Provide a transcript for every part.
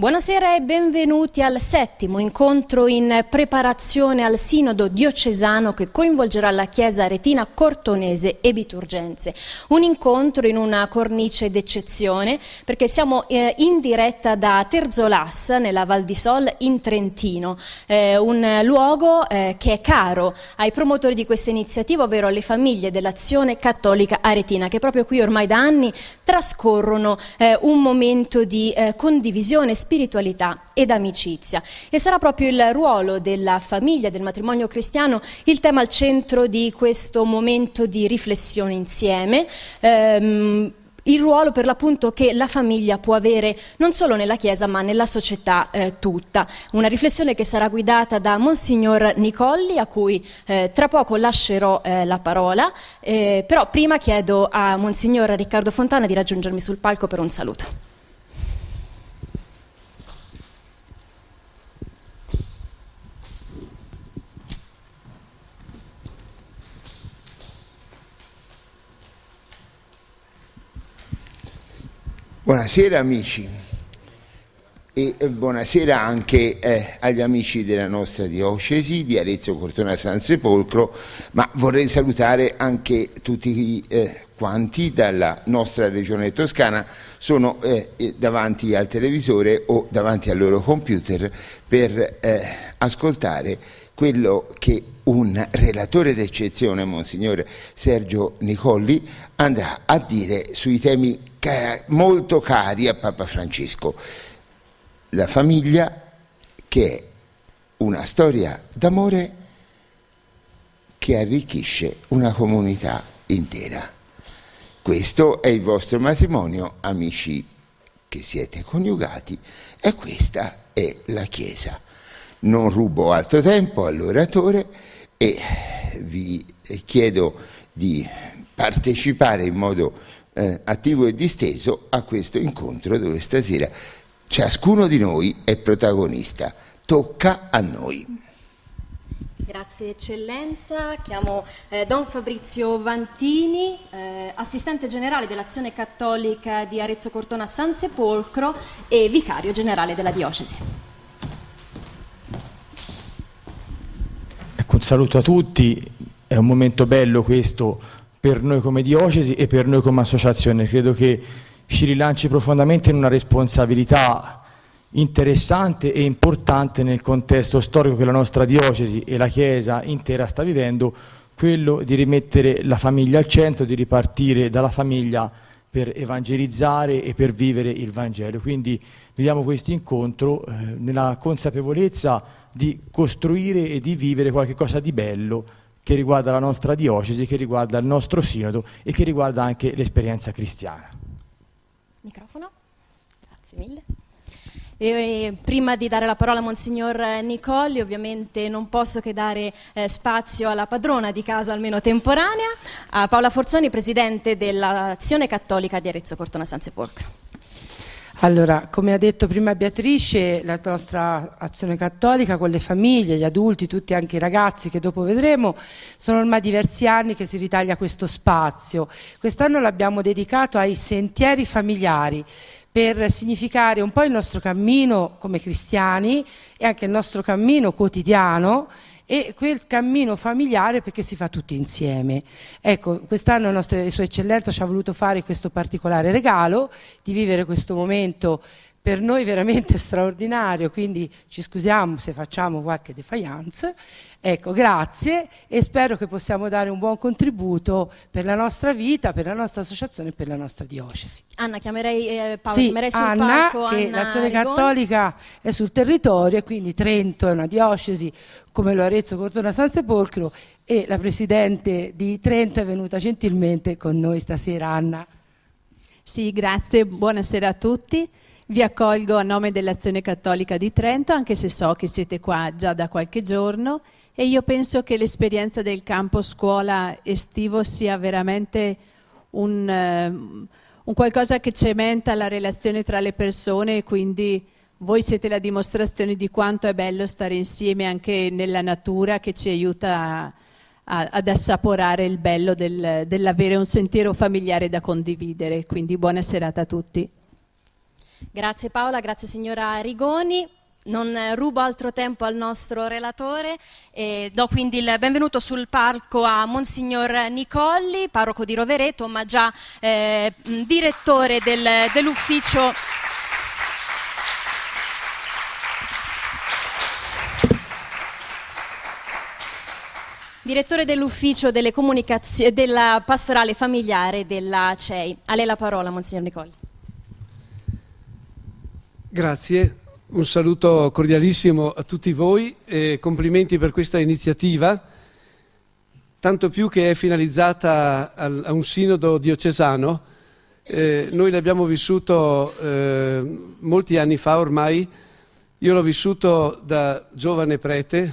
Buonasera e benvenuti al settimo incontro in preparazione al sinodo diocesano che coinvolgerà la chiesa aretina cortonese e Biturgenze. Un incontro in una cornice d'eccezione perché siamo eh, in diretta da Terzolassa nella Val di Sol in Trentino, eh, un luogo eh, che è caro ai promotori di questa iniziativa, ovvero alle famiglie dell'azione cattolica aretina che proprio qui ormai da anni trascorrono eh, un momento di eh, condivisione spiritualità ed amicizia. E sarà proprio il ruolo della famiglia, del matrimonio cristiano, il tema al centro di questo momento di riflessione insieme. Ehm, il ruolo per l'appunto che la famiglia può avere non solo nella Chiesa ma nella società eh, tutta. Una riflessione che sarà guidata da Monsignor Nicolli a cui eh, tra poco lascerò eh, la parola, eh, però prima chiedo a Monsignor Riccardo Fontana di raggiungermi sul palco per un saluto. Buonasera amici e buonasera anche eh, agli amici della nostra diocesi di Arezzo Cortona San Sepolcro, ma vorrei salutare anche tutti eh, quanti dalla nostra regione toscana sono eh, eh davanti al televisore o davanti al loro computer per eh, ascoltare quello che un relatore d'eccezione, Monsignore Sergio Nicolli, andrà a dire sui temi molto cari a Papa Francesco. La famiglia, che è una storia d'amore che arricchisce una comunità intera. Questo è il vostro matrimonio, amici che siete coniugati, e questa è la Chiesa. Non rubo altro tempo all'oratore e vi chiedo di partecipare in modo eh, attivo e disteso a questo incontro dove stasera ciascuno di noi è protagonista. Tocca a noi. Grazie Eccellenza, chiamo eh, Don Fabrizio Vantini, eh, assistente generale dell'azione cattolica di Arezzo Cortona San Sepolcro e vicario generale della diocesi. Ecco, un saluto a tutti, è un momento bello questo per noi come diocesi e per noi come associazione, credo che ci rilanci profondamente in una responsabilità interessante e importante nel contesto storico che la nostra diocesi e la Chiesa intera sta vivendo, quello di rimettere la famiglia al centro, di ripartire dalla famiglia per evangelizzare e per vivere il Vangelo. Quindi vediamo questo incontro eh, nella consapevolezza di costruire e di vivere qualcosa di bello che riguarda la nostra diocesi, che riguarda il nostro sinodo e che riguarda anche l'esperienza cristiana. Microfono, grazie mille. E eh, prima di dare la parola a Monsignor eh, Nicoli, ovviamente non posso che dare eh, spazio alla padrona di casa, almeno temporanea, a Paola Forzoni, presidente dell'Azione Cattolica di Arezzo Cortona San Sepolcro. Allora, come ha detto prima Beatrice, la nostra azione cattolica con le famiglie, gli adulti, tutti anche i ragazzi che dopo vedremo, sono ormai diversi anni che si ritaglia questo spazio. Quest'anno l'abbiamo dedicato ai sentieri familiari per significare un po' il nostro cammino come cristiani e anche il nostro cammino quotidiano e quel cammino familiare perché si fa tutti insieme. Ecco, quest'anno nostra, Sua Eccellenza ci ha voluto fare questo particolare regalo di vivere questo momento per noi veramente straordinario, quindi ci scusiamo se facciamo qualche defiance. Ecco, grazie e spero che possiamo dare un buon contributo per la nostra vita, per la nostra associazione e per la nostra diocesi. Anna, chiamerei eh, Paolo, sì, chiamerei sul Anna, palco che Anna l'Azione Rigoni. Cattolica è sul territorio e quindi Trento è una diocesi come lo Arezzo, Cortona, San Sepolcro e la Presidente di Trento è venuta gentilmente con noi stasera, Anna. Sì, grazie, buonasera a tutti. Vi accolgo a nome dell'Azione Cattolica di Trento, anche se so che siete qua già da qualche giorno e io penso che l'esperienza del campo scuola estivo sia veramente un, eh, un qualcosa che cementa la relazione tra le persone e quindi voi siete la dimostrazione di quanto è bello stare insieme anche nella natura che ci aiuta a ad assaporare il bello del, dell'avere un sentiero familiare da condividere. Quindi buona serata a tutti. Grazie Paola, grazie signora Rigoni. Non eh, rubo altro tempo al nostro relatore e do quindi il benvenuto sul palco a Monsignor Nicolli, parroco di Rovereto, ma già eh, direttore del, dell'ufficio direttore dell'ufficio della pastorale familiare della CEI. A lei la parola, Monsignor Nicolli. Grazie, un saluto cordialissimo a tutti voi e complimenti per questa iniziativa, tanto più che è finalizzata a un sinodo diocesano. Eh, noi l'abbiamo vissuto eh, molti anni fa ormai, io l'ho vissuto da giovane prete,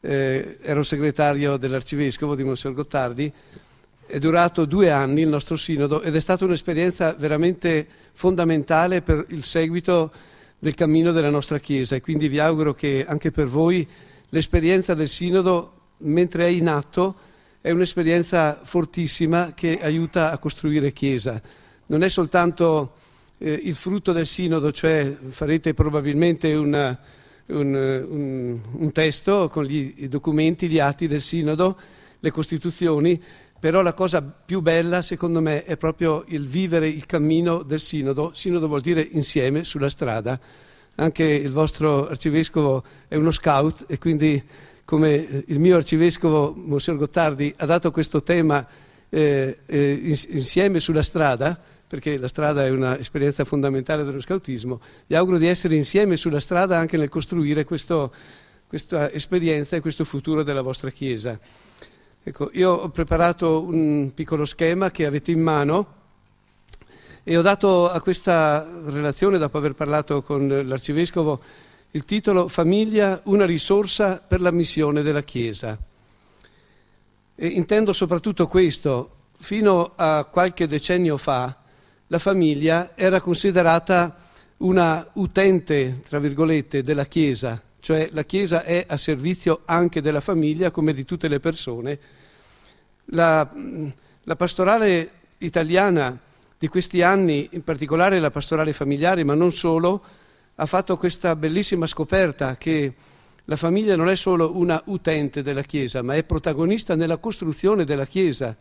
eh, ero segretario dell'arcivescovo di Monsignor Gottardi, è durato due anni il nostro sinodo ed è stata un'esperienza veramente fondamentale per il seguito del cammino della nostra Chiesa e quindi vi auguro che anche per voi l'esperienza del sinodo, mentre è in atto, è un'esperienza fortissima che aiuta a costruire Chiesa. Non è soltanto eh, il frutto del sinodo, cioè farete probabilmente una, un, un, un, testo con i documenti, gli atti del sinodo, le costituzioni, però la cosa più bella, secondo me, è proprio il vivere il cammino del sinodo. Sinodo vuol dire insieme sulla strada. Anche il vostro arcivescovo è uno scout e quindi come eh, il mio arcivescovo, Monsignor Gottardi, ha dato questo tema eh, eh, insieme sulla strada, perché la strada è un'esperienza fondamentale dello scautismo, gli auguro di essere insieme sulla strada anche nel costruire questo, questa esperienza e questo futuro della vostra Chiesa. Ecco, io ho preparato un piccolo schema che avete in mano e ho dato a questa relazione, dopo aver parlato con l'Arcivescovo, il titolo Famiglia, una risorsa per la missione della Chiesa. E intendo soprattutto questo. Fino a qualche decennio fa la famiglia era considerata una utente, tra virgolette, della Chiesa, cioè la Chiesa è a servizio anche della famiglia come di tutte le persone. La, la pastorale italiana di questi anni, in particolare la pastorale familiare, ma non solo, ha fatto questa bellissima scoperta che la famiglia non è solo una utente della Chiesa, ma è protagonista nella costruzione della Chiesa.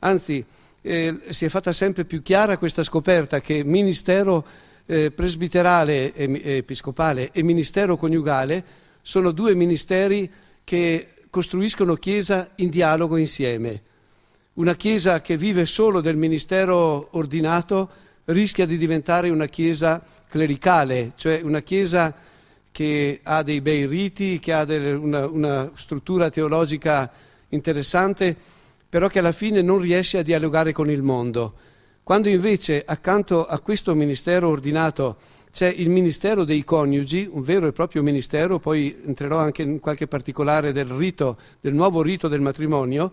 Anzi, eh, si è fatta sempre più chiara questa scoperta che il ministero eh, presbiterale, e, episcopale e ministero coniugale sono due ministeri che costruiscono Chiesa in dialogo insieme. Una Chiesa che vive solo del ministero ordinato rischia di diventare una Chiesa clericale, cioè una Chiesa che ha dei bei riti, che ha delle, una, una struttura teologica interessante, però che alla fine non riesce a dialogare con il mondo. Quando invece accanto a questo ministero ordinato c'è il ministero dei coniugi, un vero e proprio ministero, poi entrerò anche in qualche particolare del rito, del nuovo rito del matrimonio,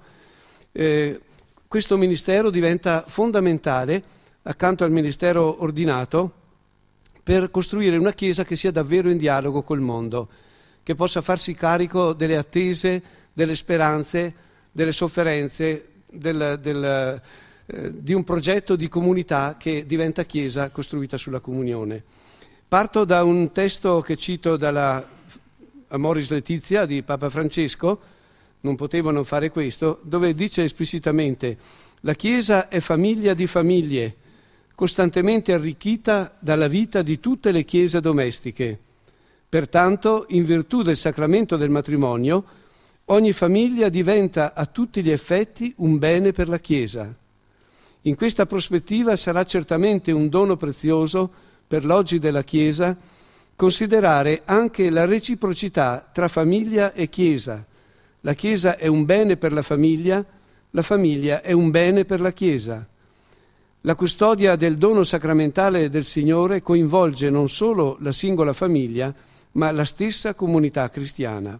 eh, questo ministero diventa fondamentale accanto al ministero ordinato per costruire una Chiesa che sia davvero in dialogo col mondo, che possa farsi carico delle attese, delle speranze, delle sofferenze, del, del eh, di un progetto di comunità che diventa Chiesa costruita sulla comunione. Parto da un testo che cito dalla Amoris Letizia di Papa Francesco, non potevo non fare questo, dove dice esplicitamente la Chiesa è famiglia di famiglie, costantemente arricchita dalla vita di tutte le chiese domestiche. Pertanto, in virtù del sacramento del matrimonio, ogni famiglia diventa a tutti gli effetti un bene per la Chiesa. In questa prospettiva sarà certamente un dono prezioso per l'oggi della Chiesa considerare anche la reciprocità tra famiglia e Chiesa. La Chiesa è un bene per la famiglia, la famiglia è un bene per la Chiesa. La custodia del dono sacramentale del Signore coinvolge non solo la singola famiglia, ma la stessa comunità cristiana.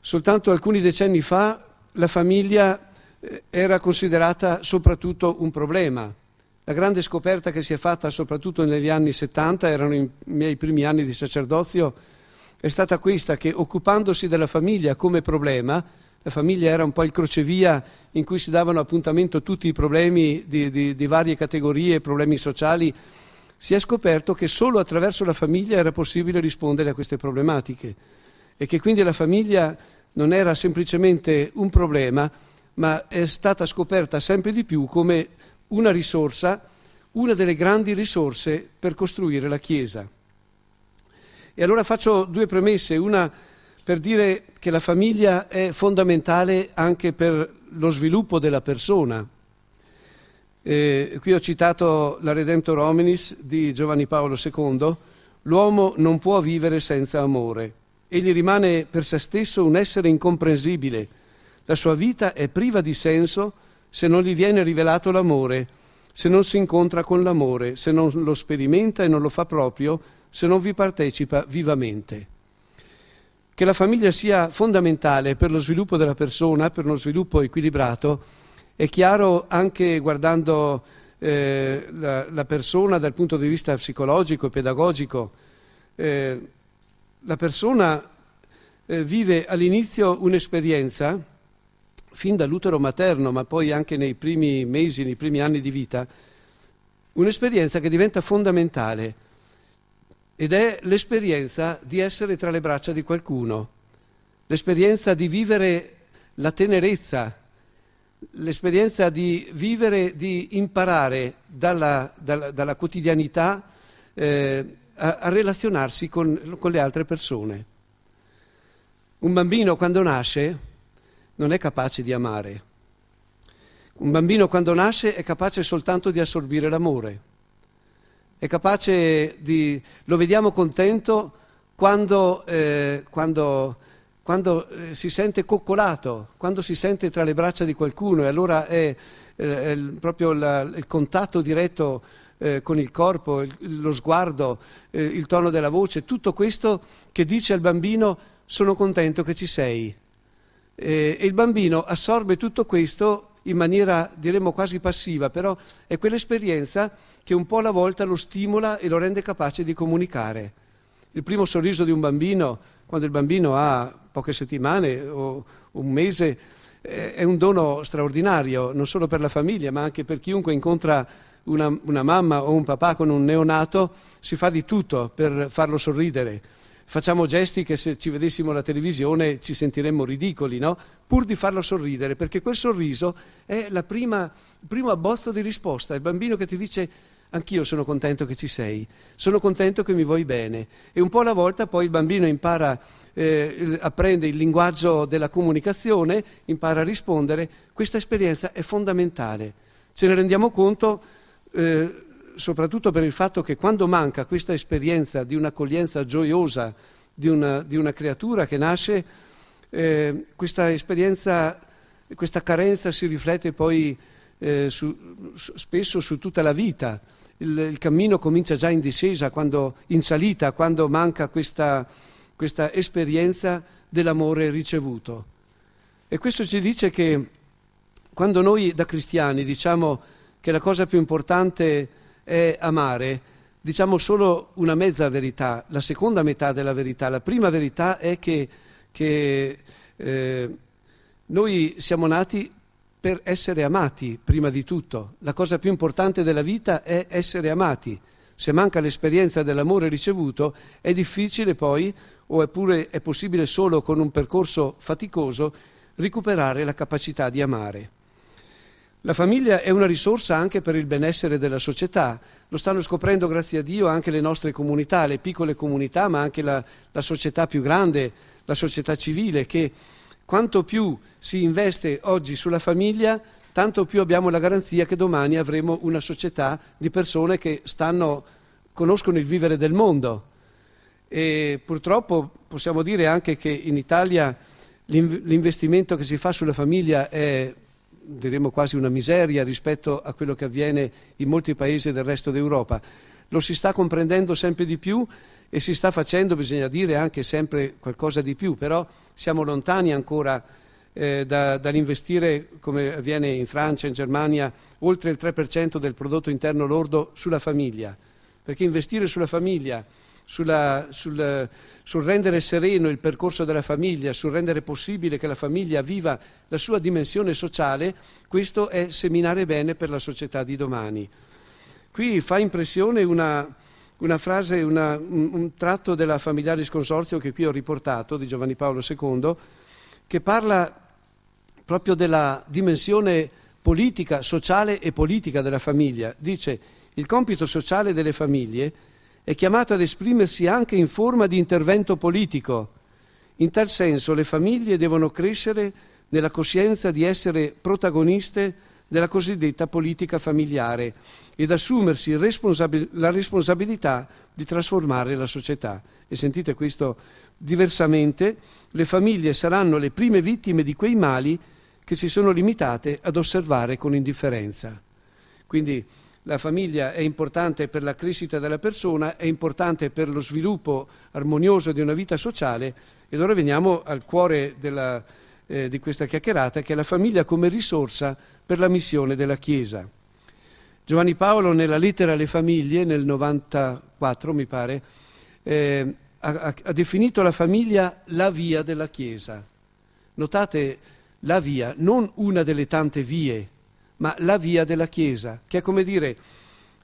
Soltanto alcuni decenni fa la famiglia eh, era considerata soprattutto un problema. La grande scoperta che si è fatta soprattutto negli anni 70, erano i miei primi anni di sacerdozio, è stata questa che occupandosi della famiglia come problema, la famiglia era un po' il crocevia in cui si davano appuntamento tutti i problemi di, di, di varie categorie, problemi sociali, si è scoperto che solo attraverso la famiglia era possibile rispondere a queste problematiche e che quindi la famiglia non era semplicemente un problema, ma è stata scoperta sempre di più come una risorsa, una delle grandi risorse per costruire la Chiesa. E allora faccio due premesse, una per dire che la famiglia è fondamentale anche per lo sviluppo della persona. Eh, qui ho citato la Redemptor Hominis di Giovanni Paolo II, l'uomo non può vivere senza amore, egli rimane per se stesso un essere incomprensibile, la sua vita è priva di senso se non gli viene rivelato l'amore, se non si incontra con l'amore, se non lo sperimenta e non lo fa proprio, se non vi partecipa vivamente che la famiglia sia fondamentale per lo sviluppo della persona, per uno sviluppo equilibrato, è chiaro anche guardando eh, la, la, persona dal punto di vista psicologico e pedagogico. Eh, la persona eh, vive all'inizio un'esperienza fin dall'utero materno, ma poi anche nei primi mesi, nei primi anni di vita, un'esperienza che diventa fondamentale ed è l'esperienza di essere tra le braccia di qualcuno, l'esperienza di vivere la tenerezza, l'esperienza di vivere, di imparare dalla, dalla, dalla quotidianità eh, a, a, relazionarsi con, con le altre persone. Un bambino quando nasce non è capace di amare. Un bambino quando nasce è capace soltanto di assorbire l'amore, è capace di... lo vediamo contento quando, eh, quando, quando eh, si sente coccolato, quando si sente tra le braccia di qualcuno e allora è, eh, è proprio la, il contatto diretto eh, con il corpo, il, lo sguardo, eh, il tono della voce, tutto questo che dice al bambino sono contento che ci sei eh, e il bambino assorbe tutto questo in maniera diremmo quasi passiva, però è quell'esperienza che un po' alla volta lo stimola e lo rende capace di comunicare. Il primo sorriso di un bambino, quando il bambino ha poche settimane o un mese, eh, è un dono straordinario, non solo per la famiglia, ma anche per chiunque incontra una, una mamma o un papà con un neonato, si fa di tutto per farlo sorridere facciamo gesti che se ci vedessimo la televisione ci sentiremmo ridicoli, no? pur di farlo sorridere, perché quel sorriso è la prima, il primo abbozzo di risposta, il bambino che ti dice anch'io sono contento che ci sei, sono contento che mi vuoi bene. E un po' alla volta poi il bambino impara, eh, apprende il linguaggio della comunicazione, impara a rispondere. Questa esperienza è fondamentale. Ce ne rendiamo conto eh, soprattutto per il fatto che quando manca questa esperienza di un'accoglienza gioiosa di una, di una, creatura che nasce, eh, questa esperienza, questa carenza si riflette poi eh, su, su, spesso su tutta la vita. Il, il, cammino comincia già in discesa, quando, in salita, quando manca questa, questa esperienza dell'amore ricevuto. E questo ci dice che quando noi da cristiani diciamo che la cosa più importante è è amare, diciamo solo una mezza verità, la seconda metà della verità. La prima verità è che, che eh, noi siamo nati per essere amati, prima di tutto. La cosa più importante della vita è essere amati. Se manca l'esperienza dell'amore ricevuto, è difficile poi, o eppure è possibile solo con un percorso faticoso, recuperare la capacità di amare. La famiglia è una risorsa anche per il benessere della società, lo stanno scoprendo grazie a Dio anche le nostre comunità, le piccole comunità, ma anche la, la società più grande, la società civile, che quanto più si investe oggi sulla famiglia, tanto più abbiamo la garanzia che domani avremo una società di persone che stanno, conoscono il vivere del mondo. E purtroppo possiamo dire anche che in Italia l'investimento che si fa sulla famiglia è diremmo quasi una miseria rispetto a quello che avviene in molti paesi del resto d'Europa. Lo si sta comprendendo sempre di più e si sta facendo, bisogna dire, anche sempre qualcosa di più, però siamo lontani ancora eh, da, dall'investire, come avviene in Francia, in Germania, oltre il 3% del prodotto interno lordo sulla famiglia, perché investire sulla famiglia sulla, sul, sul rendere sereno il percorso della famiglia, sul rendere possibile che la famiglia viva la sua dimensione sociale, questo è seminare bene per la società di domani. Qui fa impressione una, una frase, una, un, un, tratto della Familiaris Consorzio che qui ho riportato, di Giovanni Paolo II, che parla proprio della dimensione politica, sociale e politica della famiglia. Dice, il compito sociale delle famiglie è chiamato ad esprimersi anche in forma di intervento politico. In tal senso le famiglie devono crescere nella coscienza di essere protagoniste della cosiddetta politica familiare ed assumersi responsabil- la responsabilità di trasformare la società. E sentite questo diversamente, le famiglie saranno le prime vittime di quei mali che si sono limitate ad osservare con indifferenza. Quindi la famiglia è importante per la crescita della persona, è importante per lo sviluppo armonioso di una vita sociale e ora veniamo al cuore della, eh, di questa chiacchierata che è la famiglia come risorsa per la missione della Chiesa. Giovanni Paolo nella lettera alle famiglie, nel 94 mi pare, eh, ha, ha definito la famiglia la via della Chiesa. Notate la via, non una delle tante vie ma la via della Chiesa, che è come dire,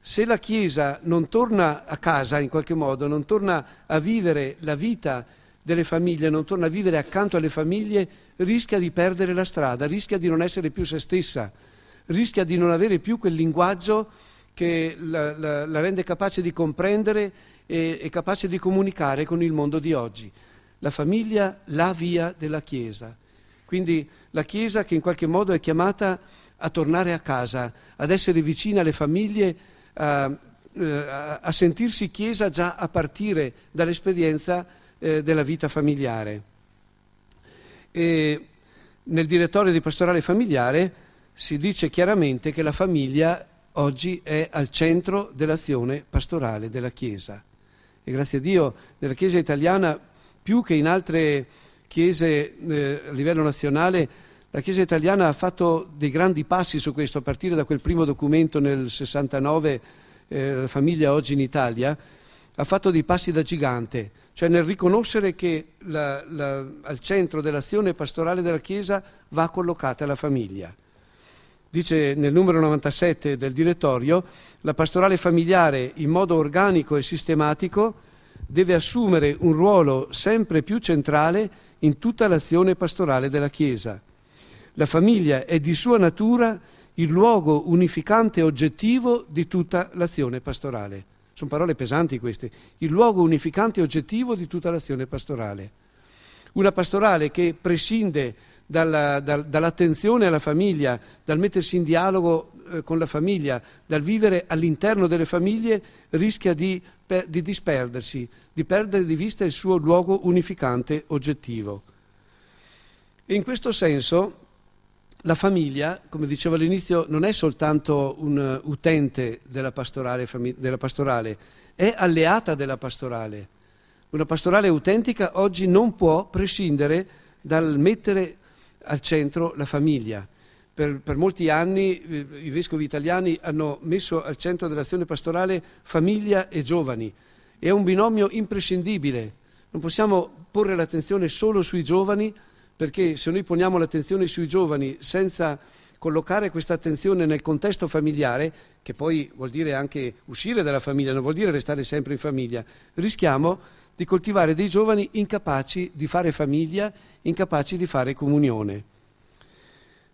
se la Chiesa non torna a casa in qualche modo, non torna a vivere la vita delle famiglie, non torna a vivere accanto alle famiglie, rischia di perdere la strada, rischia di non essere più se stessa, rischia di non avere più quel linguaggio che la, la, la rende capace di comprendere e, e capace di comunicare con il mondo di oggi. La famiglia, la via della Chiesa. Quindi la Chiesa che in qualche modo è chiamata a tornare a casa, ad essere vicina alle famiglie, a, eh, a sentirsi chiesa già a partire dall'esperienza eh, della vita familiare. E nel direttorio di pastorale familiare si dice chiaramente che la famiglia oggi è al centro dell'azione pastorale della Chiesa. E grazie a Dio nella Chiesa italiana, più che in altre chiese eh, a livello nazionale, la Chiesa italiana ha fatto dei grandi passi su questo, a partire da quel primo documento nel 69, eh, La famiglia oggi in Italia, ha fatto dei passi da gigante, cioè nel riconoscere che la, la, al centro dell'azione pastorale della Chiesa va collocata la famiglia. Dice nel numero 97 del direttorio, la pastorale familiare in modo organico e sistematico deve assumere un ruolo sempre più centrale in tutta l'azione pastorale della Chiesa. La famiglia è di sua natura il luogo unificante oggettivo di tutta l'azione pastorale. Sono parole pesanti queste. Il luogo unificante oggettivo di tutta l'azione pastorale. Una pastorale che prescinde dalla, dal, dall'attenzione alla famiglia, dal mettersi in dialogo eh, con la famiglia, dal vivere all'interno delle famiglie, rischia di, per, di disperdersi, di perdere di vista il suo luogo unificante oggettivo. E in questo senso la famiglia, come dicevo all'inizio, non è soltanto un utente della pastorale, della pastorale, è alleata della pastorale. Una pastorale autentica oggi non può prescindere dal mettere al centro la famiglia. Per, per molti anni eh, i vescovi italiani hanno messo al centro dell'azione pastorale famiglia e giovani. È un binomio imprescindibile. Non possiamo porre l'attenzione solo sui giovani, perché se noi poniamo l'attenzione sui giovani senza collocare questa attenzione nel contesto familiare, che poi vuol dire anche uscire dalla famiglia, non vuol dire restare sempre in famiglia, rischiamo di coltivare dei giovani incapaci di fare famiglia, incapaci di fare comunione.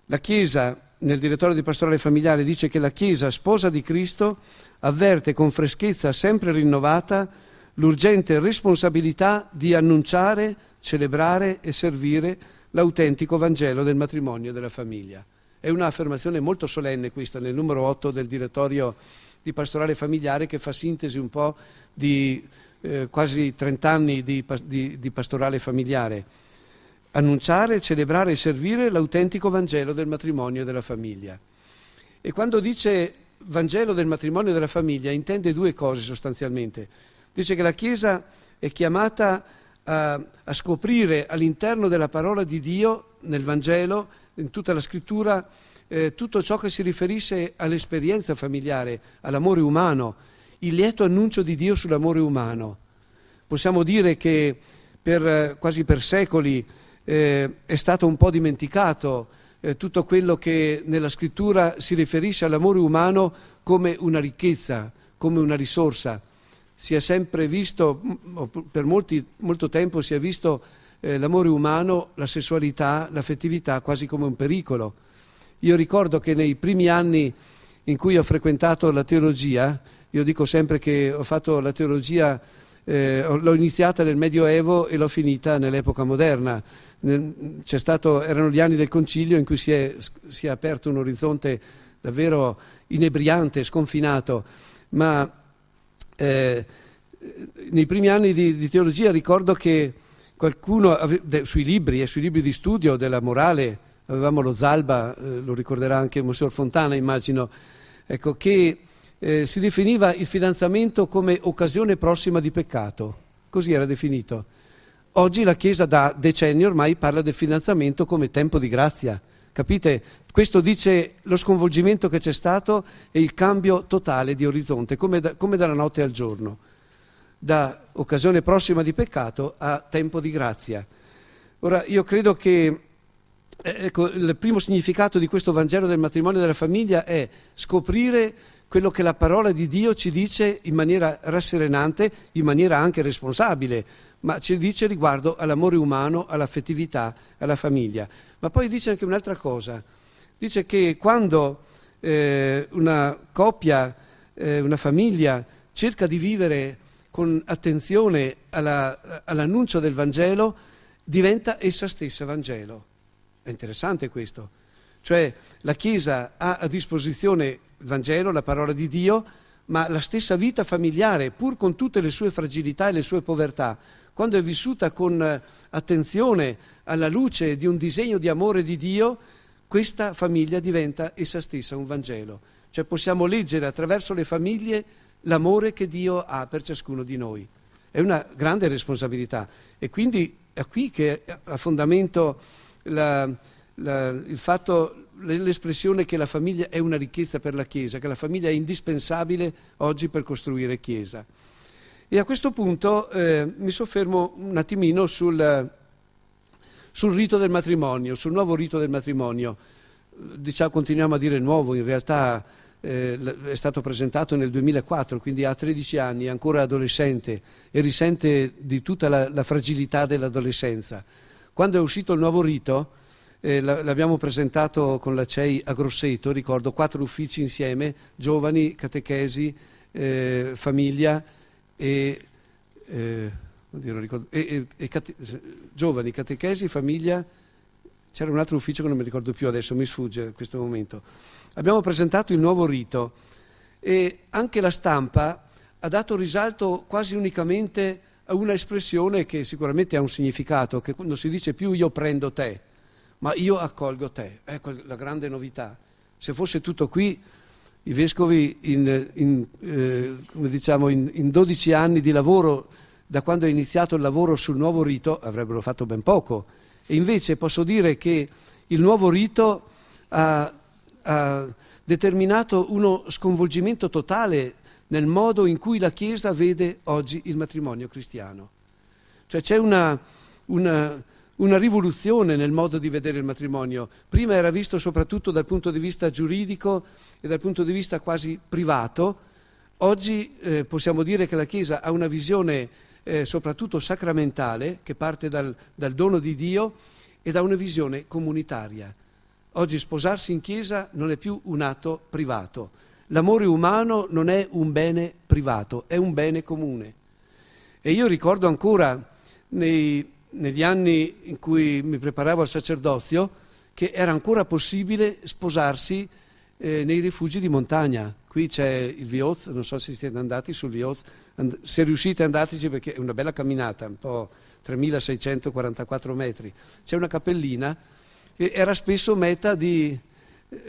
La Chiesa, nel direttorio di pastorale familiare, dice che la Chiesa, sposa di Cristo, avverte con freschezza sempre rinnovata l'urgente responsabilità di annunciare celebrare e servire l'autentico Vangelo del matrimonio e della famiglia. È un'affermazione molto solenne questa nel numero 8 del direttorio di pastorale familiare che fa sintesi un po' di eh, quasi 30 anni di, di, di pastorale familiare. Annunciare, celebrare e servire l'autentico Vangelo del matrimonio e della famiglia. E quando dice Vangelo del matrimonio e della famiglia intende due cose sostanzialmente. Dice che la Chiesa è chiamata a, a scoprire all'interno della parola di Dio, nel Vangelo, in tutta la scrittura, eh, tutto ciò che si riferisce all'esperienza familiare, all'amore umano, il lieto annuncio di Dio sull'amore umano. Possiamo dire che per, eh, quasi per secoli eh, è stato un po' dimenticato eh, tutto quello che nella scrittura si riferisce all'amore umano come una ricchezza, come una risorsa si è sempre visto, mm, per molti, molto tempo si è visto eh, l'amore umano, la sessualità, l'affettività quasi come un pericolo. Io ricordo che nei primi anni in cui ho frequentato la teologia, io dico sempre che ho fatto la teologia, eh, l'ho iniziata nel Medioevo e l'ho finita nell'epoca moderna. Nel, stato, erano gli anni del concilio in cui si è, si è aperto un orizzonte davvero inebriante, sconfinato, ma eh, nei primi anni di, di, teologia ricordo che qualcuno ave, sui libri e eh, sui libri di studio della morale, avevamo lo Zalba, eh, lo ricorderà anche Monsignor Fontana immagino, ecco, che eh, si definiva il fidanzamento come occasione prossima di peccato, così era definito. Oggi la Chiesa da decenni ormai parla del fidanzamento come tempo di grazia, Capite? Questo dice lo sconvolgimento che c'è stato e il cambio totale di orizzonte, come, da, come dalla notte al giorno, da occasione prossima di peccato a tempo di grazia. Ora, io credo che eh, ecco, il primo significato di questo Vangelo del matrimonio e della famiglia è scoprire quello che la parola di Dio ci dice in maniera rasserenante, in maniera anche responsabile, ma ci dice riguardo all'amore umano, all'affettività, alla famiglia. Ma poi dice anche un'altra cosa, dice che quando eh, una coppia, eh, una famiglia cerca di vivere con attenzione alla, all'annuncio del Vangelo, diventa essa stessa Vangelo. È interessante questo. Cioè la Chiesa ha a disposizione il Vangelo, la parola di Dio, ma la stessa vita familiare, pur con tutte le sue fragilità e le sue povertà, quando è vissuta con eh, attenzione alla luce di un disegno di amore di Dio, questa famiglia diventa essa stessa un Vangelo. Cioè possiamo leggere attraverso le famiglie l'amore che Dio ha per ciascuno di noi. È una grande responsabilità e quindi è qui che eh, a fondamento la, la, fatto, l'espressione che la famiglia è una ricchezza per la Chiesa, che la famiglia è indispensabile oggi per costruire Chiesa. E a questo punto eh, mi soffermo un attimino sul, sul, rito del matrimonio, sul nuovo rito del matrimonio. Diciamo, continuiamo a dire nuovo, in realtà eh, è stato presentato nel 2004, quindi ha 13 anni, è ancora adolescente e risente di tutta la, la fragilità dell'adolescenza. Quando è uscito il nuovo rito, eh, l'abbiamo presentato con la CEI a Grosseto, ricordo, quattro uffici insieme, giovani, catechesi, eh, famiglia e, eh, ricordo, e, e cate, giovani, catechesi, famiglia, c'era un altro ufficio che non mi ricordo più adesso, mi sfugge in questo momento. Abbiamo presentato il nuovo rito e anche la stampa ha dato risalto quasi unicamente a una espressione che sicuramente ha un significato, che quando si dice più io prendo te, ma io accolgo te. Ecco la grande novità. Se fosse tutto qui, i vescovi in, in, eh, diciamo, in, in 12 anni di lavoro, da quando è iniziato il lavoro sul nuovo rito, avrebbero fatto ben poco. E invece posso dire che il nuovo rito ha, ha determinato uno sconvolgimento totale nel modo in cui la Chiesa vede oggi il matrimonio cristiano. Cioè c'è una, una, una rivoluzione nel modo di vedere il matrimonio. Prima era visto soprattutto dal punto di vista giuridico e dal punto di vista quasi privato. Oggi eh, possiamo dire che la Chiesa ha una visione eh, soprattutto sacramentale che parte dal, dal dono di Dio e da una visione comunitaria. Oggi sposarsi in Chiesa non è più un atto privato. L'amore umano non è un bene privato, è un bene comune. E io ricordo ancora nei negli anni in cui mi preparavo al sacerdozio che era ancora possibile sposarsi eh, nei rifugi di montagna. Qui c'è il Vioz, non so se siete andati sul Vioz, and- se riuscite andateci perché è una bella camminata, un po' 3644 metri. C'è una cappellina che era spesso meta di...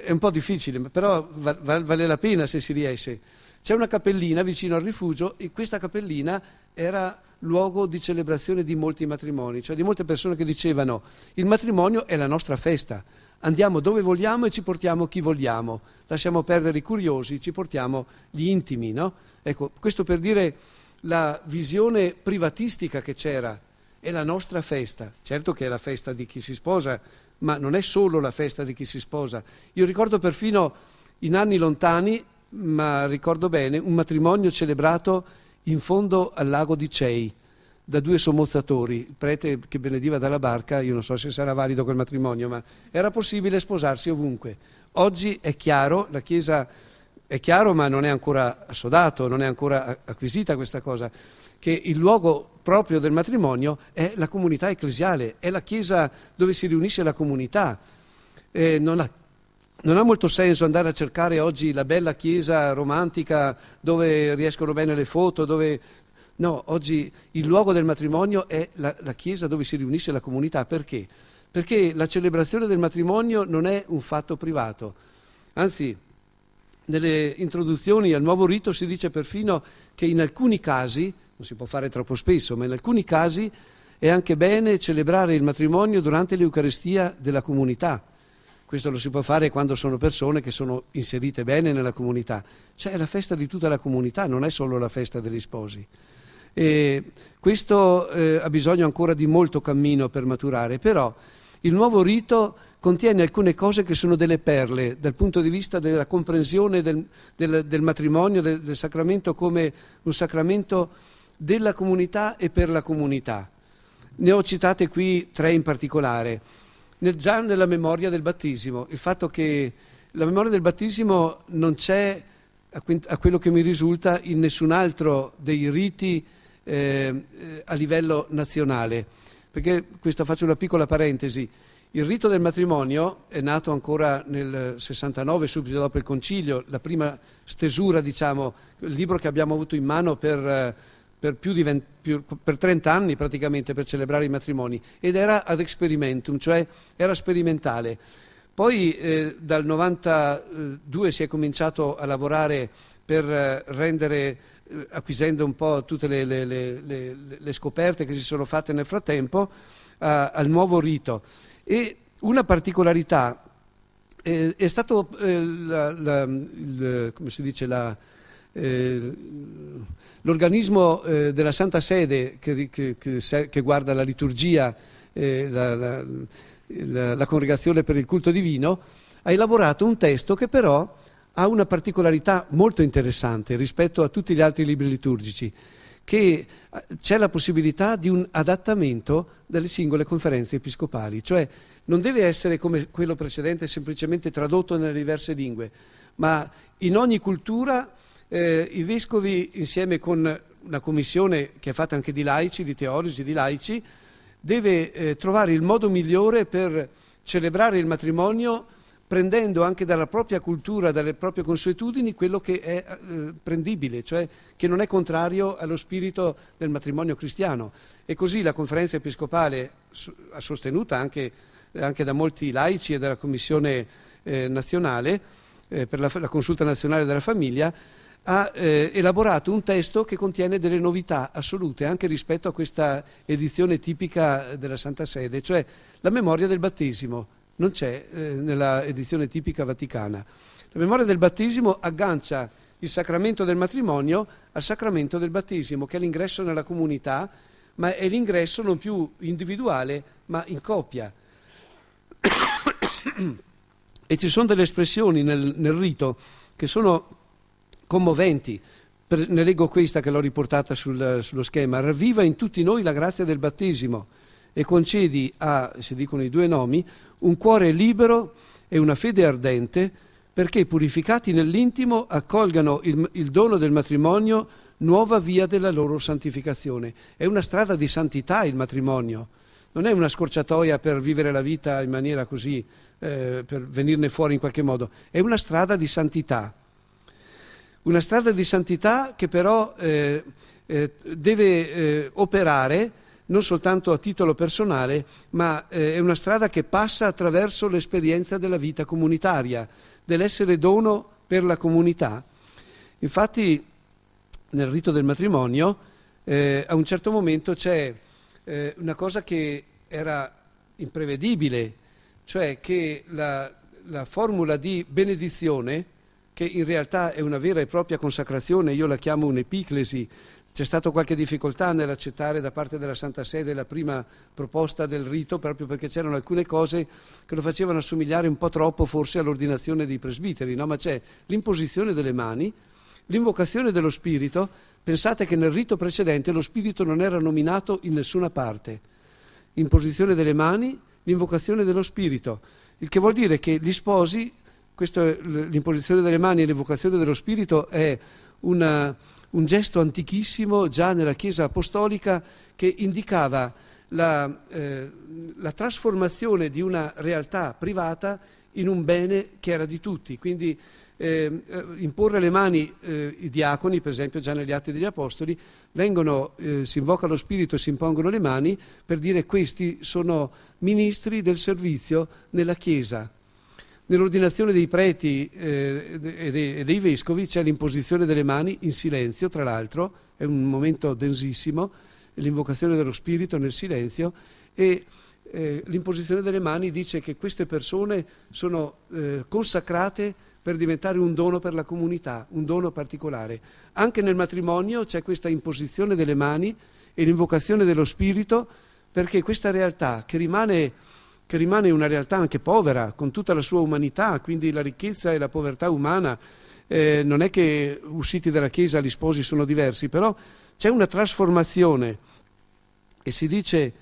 è un po' difficile, però va- va- vale la pena se si riesce c'è una cappellina vicino al rifugio e questa cappellina era luogo di celebrazione di molti matrimoni, cioè di molte persone che dicevano il matrimonio è la nostra festa, andiamo dove vogliamo e ci portiamo chi vogliamo, lasciamo perdere i curiosi, ci portiamo gli intimi, no? Ecco, questo per dire la visione privatistica che c'era, è la nostra festa, certo che è la festa di chi si sposa, ma non è solo la festa di chi si sposa. Io ricordo perfino in anni lontani ma ricordo bene, un matrimonio celebrato in fondo al lago di Cei da due sommozzatori, il prete che benediva dalla barca, io non so se sarà valido quel matrimonio, ma era possibile sposarsi ovunque. Oggi è chiaro, la Chiesa è chiaro, ma non è ancora assodato, non è ancora acquisita questa cosa, che il luogo proprio del matrimonio è la comunità ecclesiale, è la Chiesa dove si riunisce la comunità. Eh, non ha non ha molto senso andare a cercare oggi la bella chiesa romantica dove riescono bene le foto, dove... No, oggi il luogo del matrimonio è la, la chiesa dove si riunisce la comunità. Perché? Perché la celebrazione del matrimonio non è un fatto privato. Anzi, nelle introduzioni al nuovo rito si dice perfino che in alcuni casi, non si può fare troppo spesso, ma in alcuni casi è anche bene celebrare il matrimonio durante l'Eucaristia della comunità questo lo si può fare quando sono persone che sono inserite bene nella comunità. Cioè è la festa di tutta la comunità, non è solo la festa degli sposi. E questo eh, ha bisogno ancora di molto cammino per maturare, però il nuovo rito contiene alcune cose che sono delle perle dal punto di vista della comprensione del, del, del matrimonio, del, del sacramento come un sacramento della comunità e per la comunità. Ne ho citate qui tre in particolare nel, già nella memoria del battesimo, il fatto che la memoria del battesimo non c'è, a quello che mi risulta, in nessun altro dei riti ehm, eh, a livello nazionale. Perché questa faccio una piccola parentesi. Il rito del matrimonio è nato ancora nel 69, subito dopo il concilio, la prima stesura, diciamo, il libro che abbiamo avuto in mano per eh, per, più di 20, più, per 30 anni praticamente per celebrare i matrimoni ed era ad experimentum, cioè era sperimentale. Poi eh, dal 92 si è cominciato a lavorare per eh, rendere, eh, acquisendo un po' tutte le, le, le, le scoperte che si sono fatte nel frattempo, a, al nuovo rito. E una particolarità eh, è stato eh, la, la, il, come si dice, la, eh, l'organismo eh, della Santa Sede che, che, che guarda la liturgia, eh, la, la, la, la, congregazione per il culto divino, ha elaborato un testo che però ha una particolarità molto interessante rispetto a tutti gli altri libri liturgici, che eh, c'è la possibilità di un adattamento delle singole conferenze episcopali, cioè non deve essere come quello precedente semplicemente tradotto nelle diverse lingue, ma in ogni cultura eh, I vescovi, insieme con una commissione che è fatta anche di laici, di teologi, di laici, deve eh, trovare il modo migliore per celebrare il matrimonio prendendo anche dalla propria cultura, dalle proprie consuetudini quello che è eh, prendibile, cioè che non è contrario allo spirito del matrimonio cristiano. E così la conferenza episcopale, sostenuta anche, anche da molti laici e dalla Commissione eh, nazionale, eh, per la, la consulta nazionale della famiglia, ha eh, elaborato un testo che contiene delle novità assolute anche rispetto a questa edizione tipica della Santa Sede, cioè la memoria del battesimo, non c'è eh, nella edizione tipica vaticana. La memoria del battesimo aggancia il sacramento del matrimonio al sacramento del battesimo, che è l'ingresso nella comunità, ma è l'ingresso non più individuale, ma in coppia. e ci sono delle espressioni nel, nel rito che sono commoventi. ne leggo questa che l'ho riportata sul, sullo schema. Ravviva in tutti noi la grazia del battesimo e concedi a, si dicono i due nomi, un cuore libero e una fede ardente perché purificati nell'intimo accolgano il, il dono del matrimonio, nuova via della loro santificazione. È una strada di santità il matrimonio, non è una scorciatoia per vivere la vita in maniera così, eh, per venirne fuori in qualche modo, è una strada di santità. Una strada di santità che però eh, eh, deve eh, operare non soltanto a titolo personale, ma eh, è una strada che passa attraverso l'esperienza della vita comunitaria, dell'essere dono per la comunità. Infatti nel rito del matrimonio eh, a un certo momento c'è eh, una cosa che era imprevedibile, cioè che la, la formula di benedizione che in realtà è una vera e propria consacrazione, io la chiamo un'epiclesi, c'è stata qualche difficoltà nell'accettare da parte della Santa Sede la prima proposta del rito, proprio perché c'erano alcune cose che lo facevano assomigliare un po' troppo forse all'ordinazione dei presbiteri, no? ma c'è l'imposizione delle mani, l'invocazione dello Spirito. Pensate che nel rito precedente lo Spirito non era nominato in nessuna parte. Imposizione delle mani, l'invocazione dello Spirito, il che vuol dire che gli sposi l'imposizione delle mani e l'evocazione dello Spirito è una, un gesto antichissimo già nella Chiesa apostolica che indicava la, eh, la trasformazione di una realtà privata in un bene che era di tutti. Quindi ehm, eh, imporre le mani eh, i diaconi, per esempio già negli Atti degli Apostoli, vengono, eh, si invoca lo Spirito e si impongono le mani per dire questi sono ministri del servizio nella Chiesa. Nell'ordinazione dei preti eh, e, dei, vescovi c'è l'imposizione delle mani in silenzio, tra l'altro, è un momento densissimo, l'invocazione dello Spirito nel silenzio e eh, l'imposizione delle mani dice che queste persone sono eh, consacrate per diventare un dono per la comunità, un dono particolare. Anche nel matrimonio c'è questa imposizione delle mani e l'invocazione dello Spirito perché questa realtà che rimane che rimane una realtà anche povera, con tutta la sua umanità, quindi la ricchezza e la povertà umana. Eh, non è che usciti dalla Chiesa gli sposi sono diversi, però c'è una trasformazione e si dice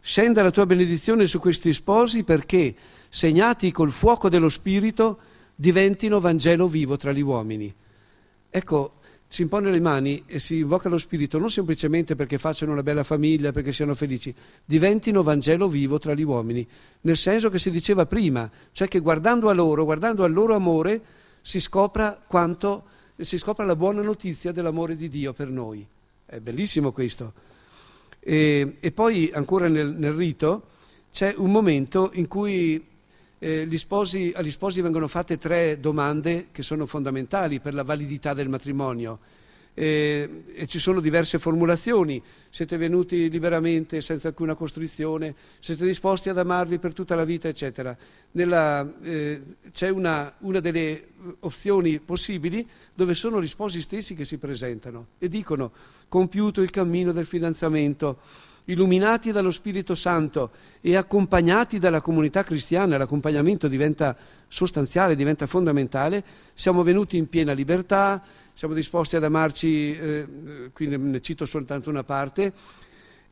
scenda la tua benedizione su questi sposi perché, segnati col fuoco dello Spirito, diventino Vangelo vivo tra gli uomini. Ecco, si impone le mani e si invoca lo Spirito non semplicemente perché facciano una bella famiglia, perché siano felici, diventino Vangelo vivo tra gli uomini, nel senso che si diceva prima, cioè che guardando a loro, guardando al loro amore, si scopra, quanto, si scopra la buona notizia dell'amore di Dio per noi. È bellissimo questo. E, e poi ancora nel, nel rito c'è un momento in cui eh, gli sposi, agli sposi vengono fatte tre domande che sono fondamentali per la validità del matrimonio. E, eh, e ci sono diverse formulazioni. Siete venuti liberamente, senza alcuna costrizione, siete disposti ad amarvi per tutta la vita, eccetera. Nella, eh, c'è una, una, delle opzioni possibili dove sono gli sposi stessi che si presentano e dicono compiuto il cammino del fidanzamento illuminati dallo Spirito Santo e accompagnati dalla comunità cristiana, l'accompagnamento diventa sostanziale, diventa fondamentale, siamo venuti in piena libertà, siamo disposti ad amarci, eh, qui ne cito soltanto una parte,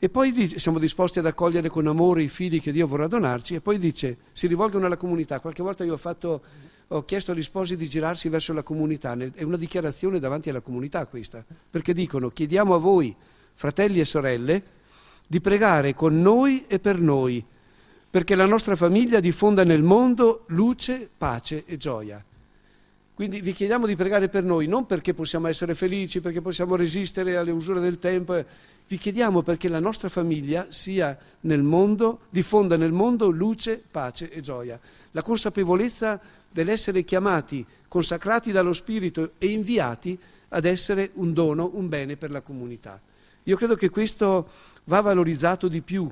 e poi dice, siamo disposti ad accogliere con amore i figli che Dio vorrà donarci e poi dice, si rivolgono alla comunità. Qualche volta io ho, fatto, ho chiesto agli sposi di girarsi verso la comunità, è una dichiarazione davanti alla comunità questa, perché dicono chiediamo a voi, fratelli e sorelle, di pregare con noi e per noi, perché la nostra famiglia diffonda nel mondo luce, pace e gioia. Quindi vi chiediamo di pregare per noi, non perché possiamo essere felici, perché possiamo resistere alle usure del tempo, eh, vi chiediamo perché la nostra famiglia sia nel mondo, diffonda nel mondo luce, pace e gioia. La consapevolezza dell'essere chiamati, consacrati dallo Spirito e inviati ad essere un dono, un bene per la comunità. Io credo che questo va valorizzato di più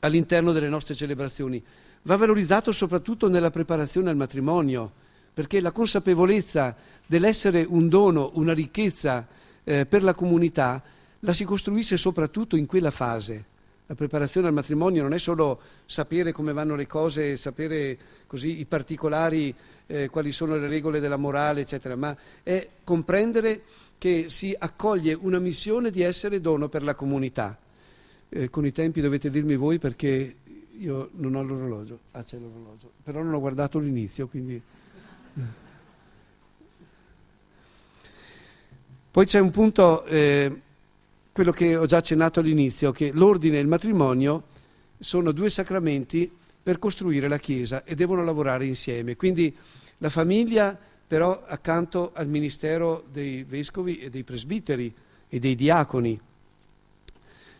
all'interno delle nostre celebrazioni, va valorizzato soprattutto nella preparazione al matrimonio, perché la consapevolezza dell'essere un dono, una ricchezza eh, per la comunità, la si costruisce soprattutto in quella fase. La preparazione al matrimonio non è solo sapere come vanno le cose, sapere così, i particolari, eh, quali sono le regole della morale, eccetera, ma è comprendere che si accoglie una missione di essere dono per la comunità. Eh, con i tempi dovete dirmi voi perché io non ho l'orologio, ah c'è l'orologio, però non ho guardato l'inizio, quindi... Eh. Poi c'è un punto, eh, quello che ho già accennato all'inizio, che l'ordine e il matrimonio sono due sacramenti per costruire la Chiesa e devono lavorare insieme. Quindi la famiglia però accanto al ministero dei vescovi e dei presbiteri e dei diaconi.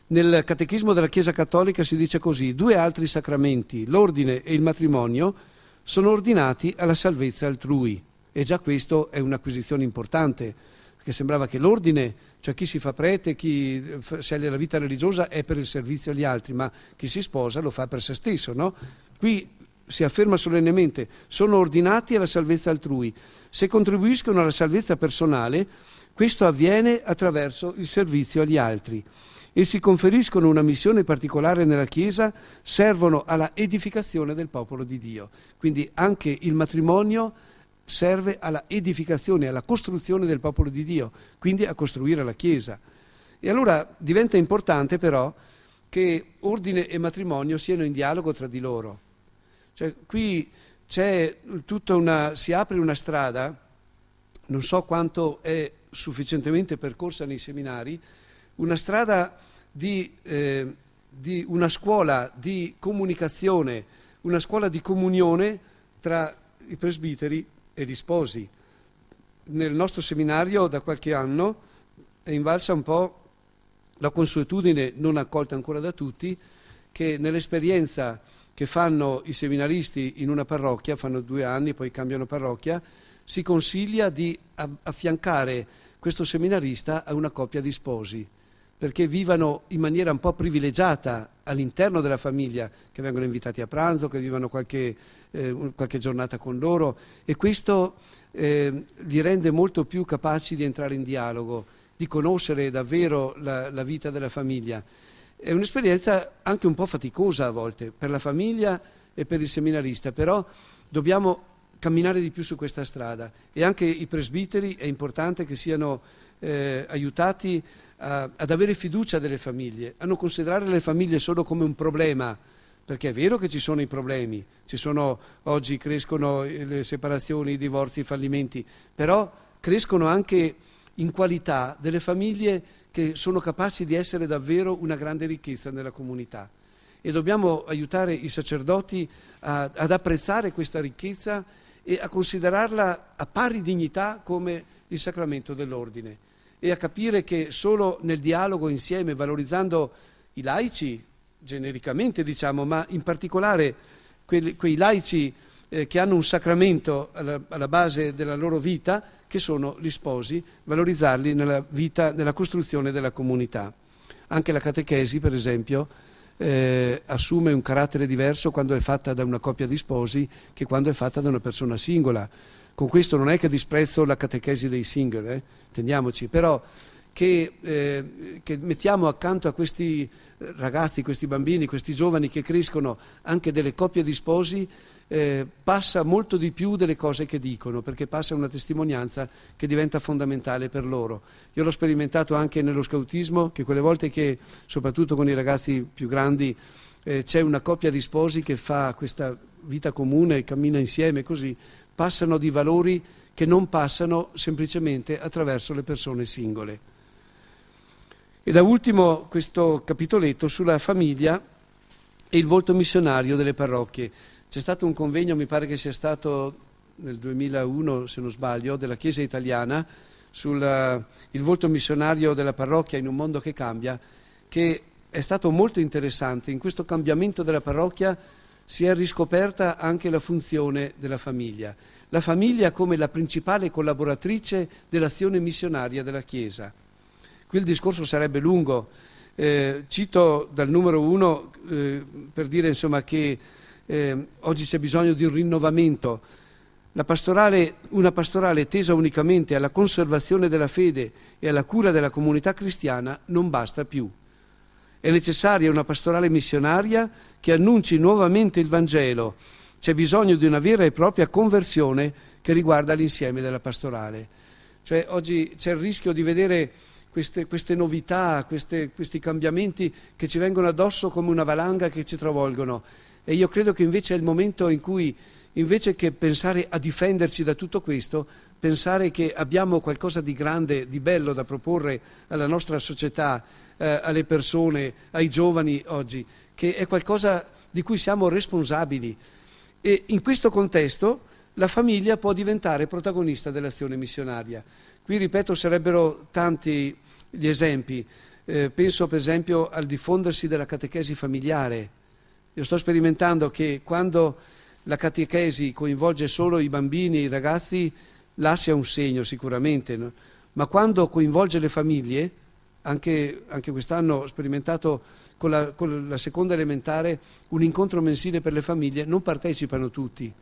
Nel Catechismo della Chiesa Cattolica si dice così, due altri sacramenti, l'ordine e il matrimonio, sono ordinati alla salvezza altrui. E già questo è un'acquisizione importante, perché sembrava che l'ordine, cioè chi si fa prete, chi sceglie la vita religiosa è per il servizio agli altri, ma chi si sposa lo fa per se stesso, no? Qui si afferma solennemente, sono ordinati alla salvezza altrui. Se contribuiscono alla salvezza personale, questo avviene attraverso il servizio agli altri e si conferiscono una missione particolare nella Chiesa, servono alla edificazione del popolo di Dio. Quindi anche il matrimonio serve alla edificazione, alla costruzione del popolo di Dio, quindi a costruire la Chiesa. E allora diventa importante però che ordine e matrimonio siano in dialogo tra di loro. Cioè, qui una, si apre una strada, non so quanto è sufficientemente percorsa nei seminari, una strada di, eh, di una scuola di comunicazione, una scuola di comunione tra i presbiteri e gli sposi. Nel nostro seminario da qualche anno è invalsa un po' la consuetudine, non accolta ancora da tutti, che nell'esperienza che fanno i seminaristi in una parrocchia, fanno due anni, poi cambiano parrocchia, si consiglia di affiancare questo seminarista a una coppia di sposi perché vivano in maniera un po' privilegiata all'interno della famiglia, che vengono invitati a pranzo, che vivano qualche, eh, qualche giornata con loro e questo eh, li rende molto più capaci di entrare in dialogo, di conoscere davvero la, la vita della famiglia. È un'esperienza anche un po' faticosa a volte per la famiglia e per il seminarista, però dobbiamo camminare di più su questa strada e anche i presbiteri è importante che siano eh, aiutati a, ad avere fiducia delle famiglie, a non considerare le famiglie solo come un problema, perché è vero che ci sono i problemi, sono, oggi crescono eh, le separazioni, i divorzi, i fallimenti, però crescono anche in qualità delle famiglie che sono capaci di essere davvero una grande ricchezza nella comunità. E dobbiamo aiutare i sacerdoti a, ad apprezzare questa ricchezza e a considerarla a pari dignità come il sacramento dell'ordine e a capire che solo nel dialogo insieme, valorizzando i laici, genericamente diciamo, ma in particolare quelli, quei laici eh, che hanno un sacramento alla, alla, base della loro vita, che sono gli sposi, valorizzarli nella, vita, nella costruzione della comunità. Anche la catechesi, per esempio, eh, assume un carattere diverso quando è fatta da una coppia di sposi che quando è fatta da una persona singola. Con questo non è che disprezzo la catechesi dei singoli, eh, intendiamoci, però che, eh, che, mettiamo accanto a questi ragazzi, questi bambini, questi giovani che crescono anche delle coppie di sposi eh, passa molto di più delle cose che dicono, perché passa una testimonianza che diventa fondamentale per loro. Io l'ho sperimentato anche nello scautismo, che quelle volte che, soprattutto con i ragazzi più grandi, eh, c'è una coppia di sposi che fa questa vita comune, cammina insieme così, passano di valori che non passano semplicemente attraverso le persone singole. E da ultimo questo capitoletto sulla famiglia e il volto missionario delle parrocchie. C'è stato un convegno, mi pare che sia stato nel 2001, se non sbaglio, della Chiesa italiana sul eh, volto missionario della parrocchia in un mondo che cambia, che è stato molto interessante. In questo cambiamento della parrocchia si è riscoperta anche la funzione della famiglia. La famiglia come la principale collaboratrice dell'azione missionaria della Chiesa. Qui il discorso sarebbe lungo. Eh, cito dal numero uno eh, per dire insomma, che eh, oggi c'è bisogno di un rinnovamento. Pastorale, una pastorale tesa unicamente alla conservazione della fede e alla cura della comunità cristiana non basta più. È necessaria una pastorale missionaria che annunci nuovamente il Vangelo. C'è bisogno di una vera e propria conversione che riguarda l'insieme della pastorale. Cioè, oggi c'è il rischio di vedere queste, queste novità, queste, questi cambiamenti che ci vengono addosso come una valanga che ci travolgono e io credo che invece è il momento in cui, invece che pensare a difenderci da tutto questo, pensare che abbiamo qualcosa di grande, di bello da proporre alla nostra società, eh, alle persone, ai giovani oggi, che è qualcosa di cui siamo responsabili. E in questo contesto la famiglia può diventare protagonista dell'azione missionaria. Qui, ripeto, sarebbero tanti gli esempi. Eh, penso per esempio al diffondersi della catechesi familiare, io sto sperimentando che quando la catechesi coinvolge solo i bambini e i ragazzi, là sia un segno sicuramente, no? ma quando coinvolge le famiglie, anche, anche quest'anno ho sperimentato con la, con la seconda elementare un incontro mensile per le famiglie, non partecipano tutti,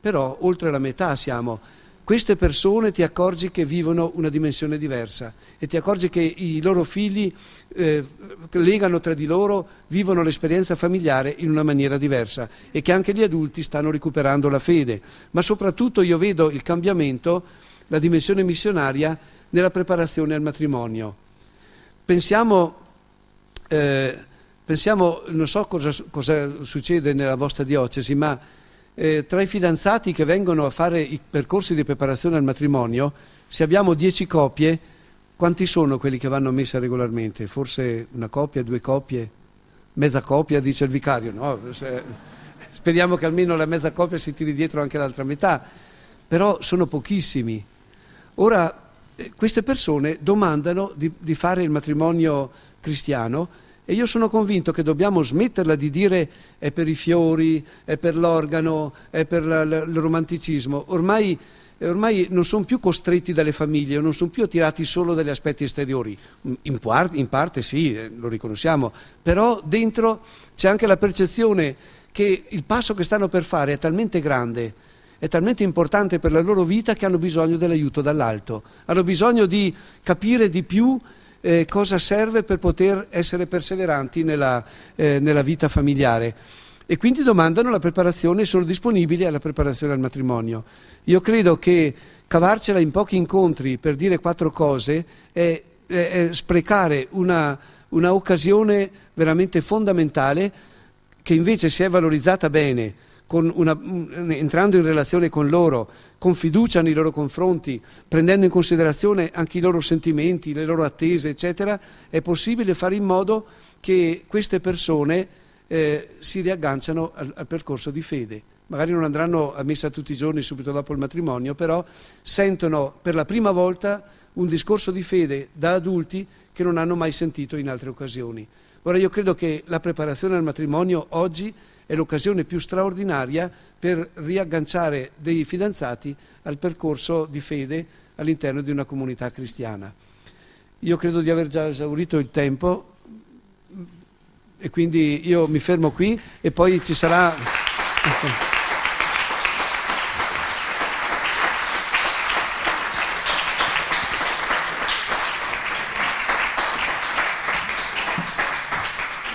però oltre la metà siamo queste persone ti accorgi che vivono una dimensione diversa e ti accorgi che i loro figli eh, legano tra di loro, vivono l'esperienza familiare in una maniera diversa e che anche gli adulti stanno recuperando la fede. Ma soprattutto io vedo il cambiamento, la dimensione missionaria nella preparazione al matrimonio. Pensiamo, eh, pensiamo non so cosa, cosa succede nella vostra diocesi, ma eh, tra i fidanzati che vengono a fare i percorsi di preparazione al matrimonio, se abbiamo dieci coppie, quanti sono quelli che vanno a messa regolarmente? Forse una coppia, due coppie, mezza coppia, dice il vicario, no? Speriamo che almeno la mezza coppia si tiri dietro anche l'altra metà, però sono pochissimi. Ora, eh, queste persone domandano di, di fare il matrimonio cristiano e io sono convinto che dobbiamo smetterla di dire è per i fiori, è per l'organo, è per la, la, il romanticismo. Ormai, ormai non sono più costretti dalle famiglie, non sono più attirati solo dagli aspetti esteriori. In, part, in parte sì, eh, lo riconosciamo, però dentro c'è anche la percezione che il passo che stanno per fare è talmente grande è talmente importante per la loro vita che hanno bisogno dell'aiuto dall'alto, hanno bisogno di capire di più eh, cosa serve per poter essere perseveranti nella, eh, nella vita familiare e quindi domandano la preparazione e sono disponibili alla preparazione al matrimonio. Io credo che cavarcela in pochi incontri per dire quattro cose è, è, è sprecare una, una occasione veramente fondamentale che invece se è valorizzata bene una, mm, entrando in relazione con loro, con fiducia nei loro confronti, prendendo in considerazione anche i loro sentimenti, le loro attese, eccetera, è possibile fare in modo che queste persone eh, si riagganciano al, al percorso di fede. Magari non andranno a messa tutti i giorni subito dopo il matrimonio, però sentono per la prima volta un discorso di fede da adulti che non hanno mai sentito in altre occasioni. Ora io credo che la preparazione al matrimonio oggi è l'occasione più straordinaria per riagganciare dei fidanzati al percorso di fede all'interno di una comunità cristiana. Io credo di aver già esaurito il tempo e quindi io mi fermo qui e poi ci sarà...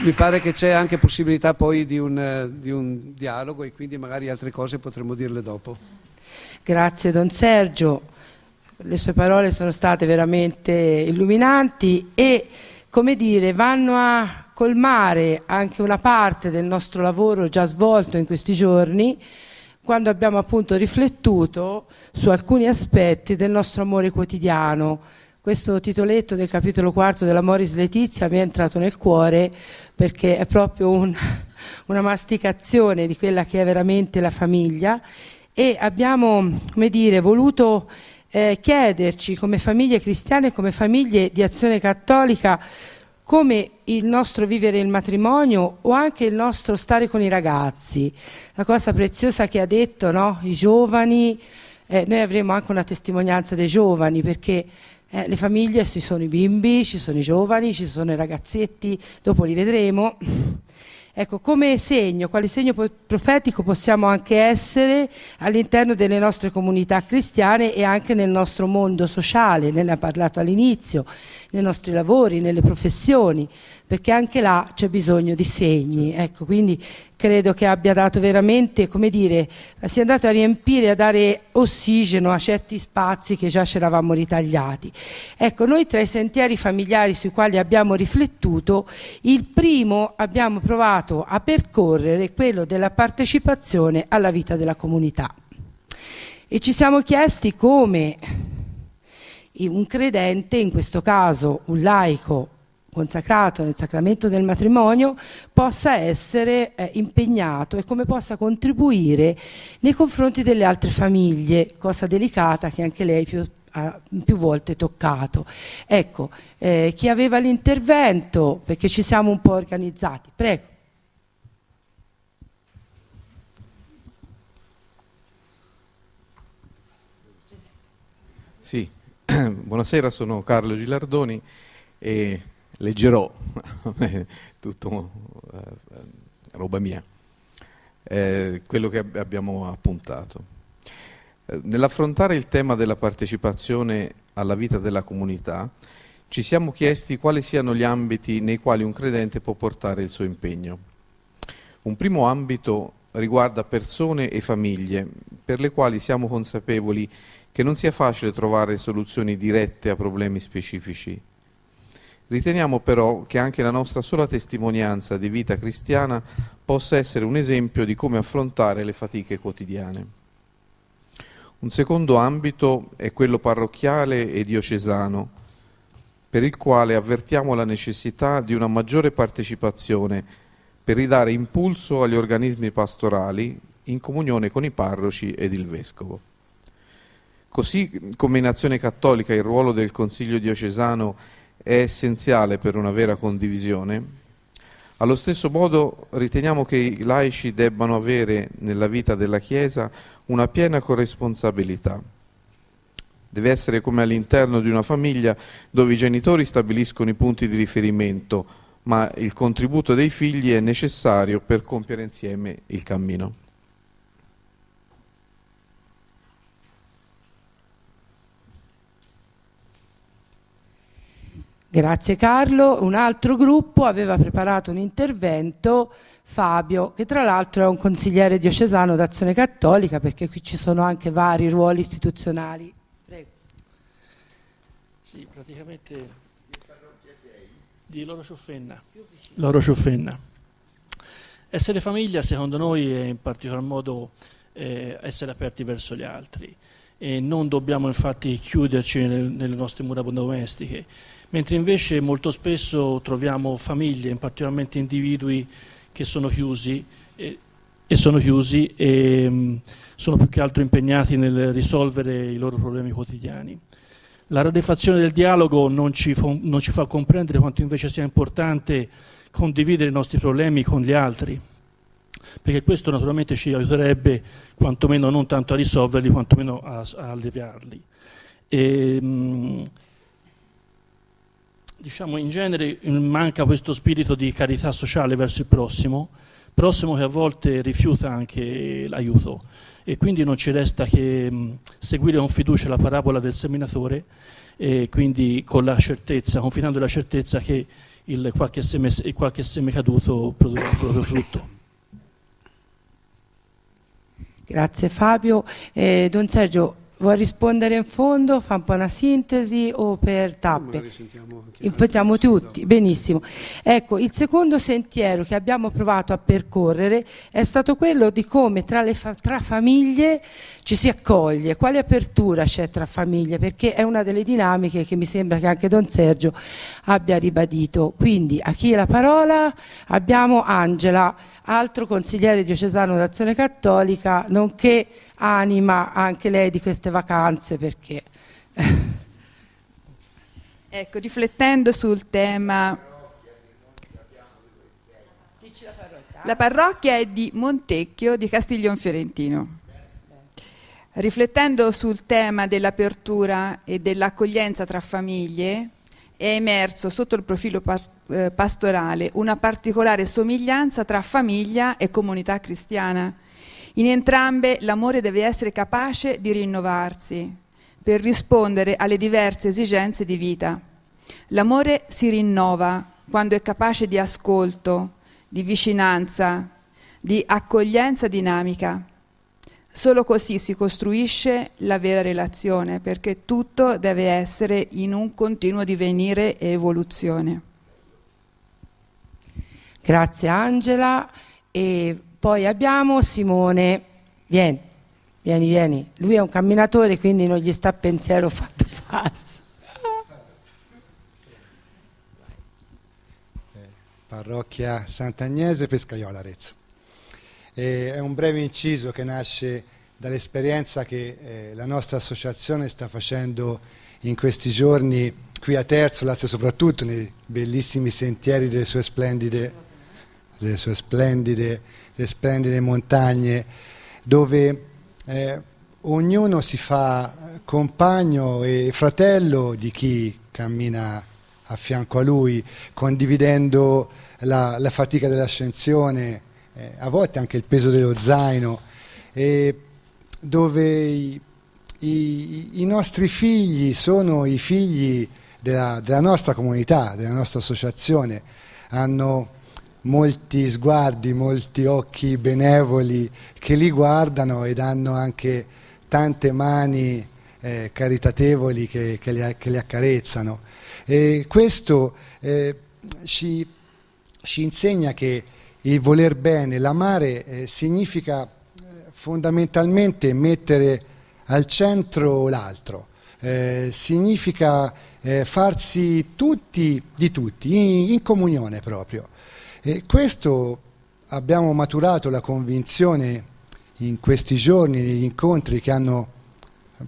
mi pare che c'è anche possibilità poi di un, di un dialogo e quindi magari altre cose potremo dirle dopo. Grazie Don Sergio, le sue parole sono state veramente illuminanti e come dire vanno a colmare anche una parte del nostro lavoro già svolto in questi giorni quando abbiamo appunto riflettuto su alcuni aspetti del nostro amore quotidiano questo titoletto del capitolo quarto della Moris Letizia mi è entrato nel cuore perché è proprio un, una masticazione di quella che è veramente la famiglia e abbiamo, come dire, voluto eh, chiederci come famiglie cristiane, come famiglie di azione cattolica, come il nostro vivere il matrimonio o anche il nostro stare con i ragazzi. La cosa preziosa che ha detto, no? I giovani, eh, noi avremo anche una testimonianza dei giovani perché eh, le famiglie, ci sono i bimbi, ci sono i giovani, ci sono i ragazzetti, dopo li vedremo. Ecco, come segno, quale segno profetico possiamo anche essere all'interno delle nostre comunità cristiane e anche nel nostro mondo sociale, ne ha parlato all'inizio, nei nostri lavori, nelle professioni perché anche là c'è bisogno di segni. Certo. Ecco, quindi credo che abbia dato veramente, come dire, sia andato a riempire, a dare ossigeno a certi spazi che già c'eravamo ritagliati. Ecco, noi tra i sentieri familiari sui quali abbiamo riflettuto, il primo abbiamo provato a percorrere quello della partecipazione alla vita della comunità. E ci siamo chiesti come un credente, in questo caso un laico consacrato nel sacramento del matrimonio possa essere eh, impegnato e come possa contribuire nei confronti delle altre famiglie, cosa delicata che anche lei più, ha più volte toccato. Ecco, eh, chi aveva l'intervento, perché ci siamo un po' organizzati, prego. Sì, buonasera, sono Carlo Gilardoni e leggerò, tutto eh, roba mia, eh, quello che abbiamo appuntato. Eh, nell'affrontare il tema della partecipazione alla vita della comunità, ci siamo chiesti quali siano gli ambiti nei quali un credente può portare il suo impegno. Un primo ambito riguarda persone e famiglie, per le quali siamo consapevoli che non sia facile trovare soluzioni dirette a problemi specifici Riteniamo però che anche la nostra sola testimonianza di vita cristiana possa essere un esempio di come affrontare le fatiche quotidiane. Un secondo ambito è quello parrocchiale e diocesano, per il quale avvertiamo la necessità di una maggiore partecipazione per ridare impulso agli organismi pastorali in comunione con i parroci ed il vescovo. Così come in Azione Cattolica il ruolo del Consiglio diocesano è è essenziale per una vera condivisione, allo stesso modo riteniamo che i laici debbano avere nella vita della Chiesa una piena corresponsabilità. Deve essere come all'interno di una famiglia dove i genitori stabiliscono i punti di riferimento, ma il contributo dei figli è necessario per compiere insieme il cammino. Grazie Carlo. Un altro gruppo aveva preparato un intervento, Fabio, che tra l'altro è un consigliere diocesano d'Azione Cattolica, perché qui ci sono anche vari ruoli istituzionali. Prego. Sì, praticamente di Loro Ciuffenna. Loro Ciuffenna. Essere famiglia, secondo noi, è in particolar modo eh, essere aperti verso gli altri. E non dobbiamo infatti chiuderci nel, nelle nostre mura domestiche mentre invece molto spesso troviamo famiglie, in particolarmente individui che sono chiusi e, e sono chiusi e mh, mm, sono più che altro impegnati nel risolvere i loro problemi quotidiani. La radefazione del dialogo non ci, non ci fa comprendere quanto invece sia importante condividere i nostri problemi con gli altri perché questo naturalmente ci aiuterebbe quantomeno non tanto a risolverli quantomeno a, a alleviarli. E, mh, mm, diciamo in genere manca questo spirito di carità sociale verso il prossimo, prossimo che a volte rifiuta anche l'aiuto e quindi non ci resta che seguire con fiducia la parabola del seminatore e quindi con la certezza, confidando la certezza che il qualche, seme, qualche seme caduto produrrà il proprio frutto. Grazie Fabio. Eh, Don Sergio, Vuoi rispondere in fondo, fa un po' una sintesi o per tappe? Impetiamo tutti, benissimo. Ecco, il secondo sentiero che abbiamo provato a percorrere è stato quello di come tra, le fa tra famiglie ci si accoglie, quale apertura c'è tra famiglie, perché è una delle dinamiche che mi sembra che anche Don Sergio abbia ribadito. Quindi a chi è la parola? Abbiamo Angela, altro consigliere diocesano d'Azione Cattolica, nonché anima anche lei di queste vacanze perché... Ecco, riflettendo sul tema... La parrocchia è di Montecchio di Castiglion Fiorentino. Riflettendo sul tema dell'apertura e dell'accoglienza tra famiglie, è emerso sotto il profilo eh, pastorale una particolare somiglianza tra famiglia e comunità cristiana. In entrambe l'amore deve essere capace di rinnovarsi per rispondere alle diverse esigenze di vita. L'amore si rinnova quando è capace di ascolto, di vicinanza, di accoglienza dinamica Solo così si costruisce la vera relazione, perché tutto deve essere in un continuo divenire e evoluzione. Grazie Angela. E poi abbiamo Simone. Vieni, vieni, vieni. Lui è un camminatore, quindi non gli sta pensiero fatto passo. Eh, parrocchia Sant'Agnese, Pescaiola, Arezzo. E è un breve inciso che nasce dall'esperienza che eh, la nostra associazione sta facendo in questi giorni qui a Terzo, Lazio soprattutto, nei bellissimi sentieri delle sue splendide, delle sue splendide, delle splendide montagne, dove eh, ognuno si fa compagno e fratello di chi cammina a fianco a lui, condividendo la, la fatica dell'ascensione, eh, a volte anche il peso dello zaino, eh, dove i, i, i, nostri figli sono i figli della, della nostra comunità, della nostra associazione, hanno molti sguardi, molti occhi benevoli che li guardano ed hanno anche tante mani eh, caritatevoli che, che, li, che, li, accarezzano. E questo eh, ci, ci, insegna che il voler bene, l'amare eh, significa eh, fondamentalmente mettere al centro l'altro, eh, significa eh, farsi tutti di tutti, in, in comunione proprio. E questo abbiamo maturato la convinzione in questi giorni, negli incontri che hanno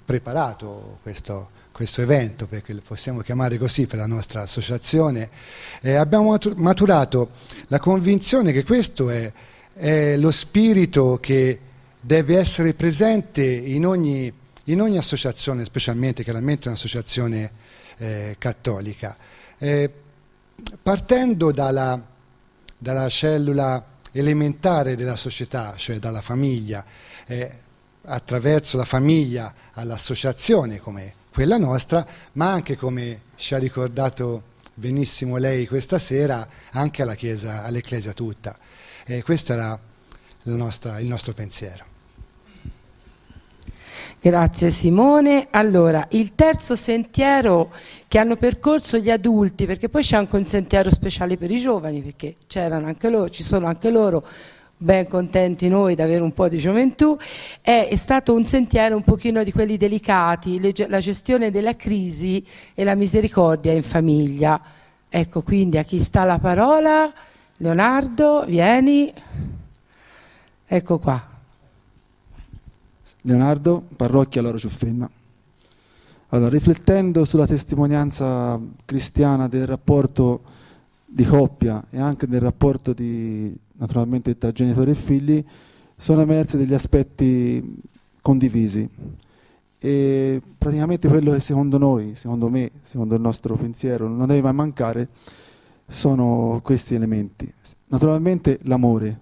preparato questo, questo evento, perché lo possiamo chiamare così per la nostra associazione, eh, abbiamo maturato la convinzione che questo è, è lo spirito che deve essere presente in ogni, in ogni associazione, specialmente chiaramente un'associazione eh, cattolica. Eh, partendo dalla, dalla, cellula elementare della società, cioè dalla famiglia, eh, attraverso la famiglia all'associazione come quella nostra, ma anche come ci ha ricordato benissimo lei questa sera, anche alla chiesa, all'Ecclesia tutta. E questo era nostra, il nostro pensiero. Grazie Simone. Allora, il terzo sentiero che hanno percorso gli adulti, perché poi c'è anche un sentiero speciale per i giovani, perché c'erano anche loro, ci sono anche loro, ben contenti noi di avere un po' di gioventù, è, è stato un sentiero un pochino di quelli delicati, le, la gestione della crisi e la misericordia in famiglia. Ecco, quindi a chi sta la parola, Leonardo, vieni. Ecco qua. Leonardo, parrocchia Loro Ciuffenna. Allora, riflettendo sulla testimonianza cristiana del rapporto di coppia e anche nel rapporto di, naturalmente tra genitori e figli sono emersi degli aspetti condivisi e praticamente quello che secondo noi, secondo me, secondo il nostro pensiero non deve mai mancare sono questi elementi. Naturalmente l'amore,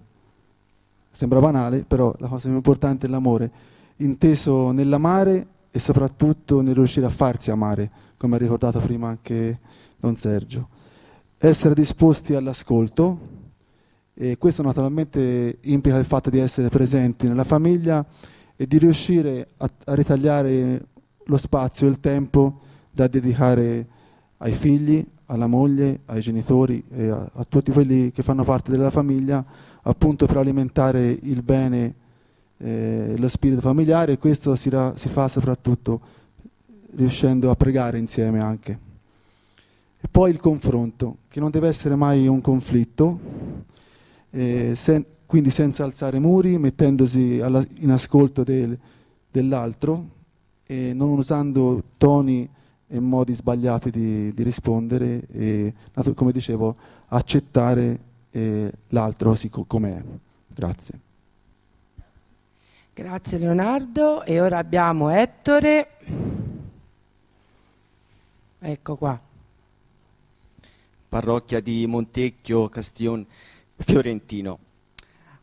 sembra banale, però la cosa più importante è l'amore, inteso nell'amare e soprattutto nel riuscire a farsi amare, come ha ricordato prima anche Don Sergio essere disposti all'ascolto e questo naturalmente implica il fatto di essere presenti nella famiglia e di riuscire a, a ritagliare lo spazio e il tempo da dedicare ai figli, alla moglie, ai genitori e a, a, tutti quelli che fanno parte della famiglia appunto per alimentare il bene eh, lo spirito familiare e questo si, ra, si fa soprattutto riuscendo a pregare insieme anche. Poi il confronto, che non deve essere mai un conflitto, eh, sen quindi senza alzare muri, mettendosi in ascolto del dell'altro e non usando toni e modi sbagliati di, di rispondere e, come dicevo, accettare eh, l'altro sì, com'è. Grazie. Grazie Leonardo e ora abbiamo Ettore. Ecco qua parrocchia di Montecchio Castiglione Fiorentino.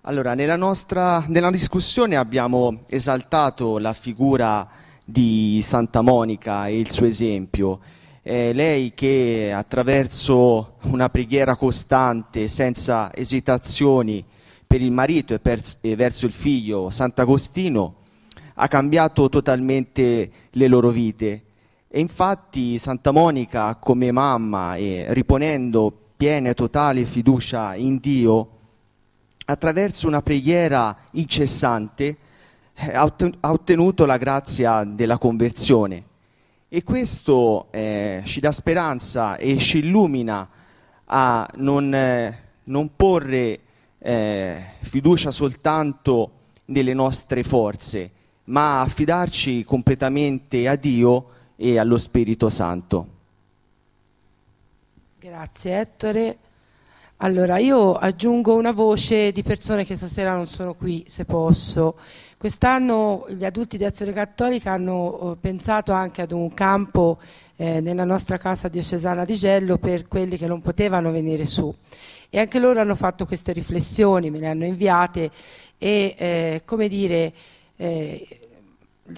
Allora, nella nostra nella discussione abbiamo esaltato la figura di Santa Monica e il suo esempio. Eh, lei che attraverso una preghiera costante, senza esitazioni, per il marito e, per, e verso il figlio Sant'Agostino, ha cambiato totalmente le loro vite e infatti Santa Monica come mamma, e riponendo piena e totale fiducia in Dio, attraverso una preghiera incessante, eh, ha ottenuto la grazia della conversione. E questo eh, ci dà speranza e ci illumina a non, eh, non porre eh, fiducia soltanto nelle nostre forze, ma affidarci completamente a Dio e allo Spirito Santo. Grazie Ettore. Allora io aggiungo una voce di persone che stasera non sono qui, se posso. Quest'anno gli adulti di Azione Cattolica hanno eh, pensato anche ad un campo eh, nella nostra casa diocesana di Gello per quelli che non potevano venire su. E anche loro hanno fatto queste riflessioni, me le hanno inviate e eh, come dire... Eh,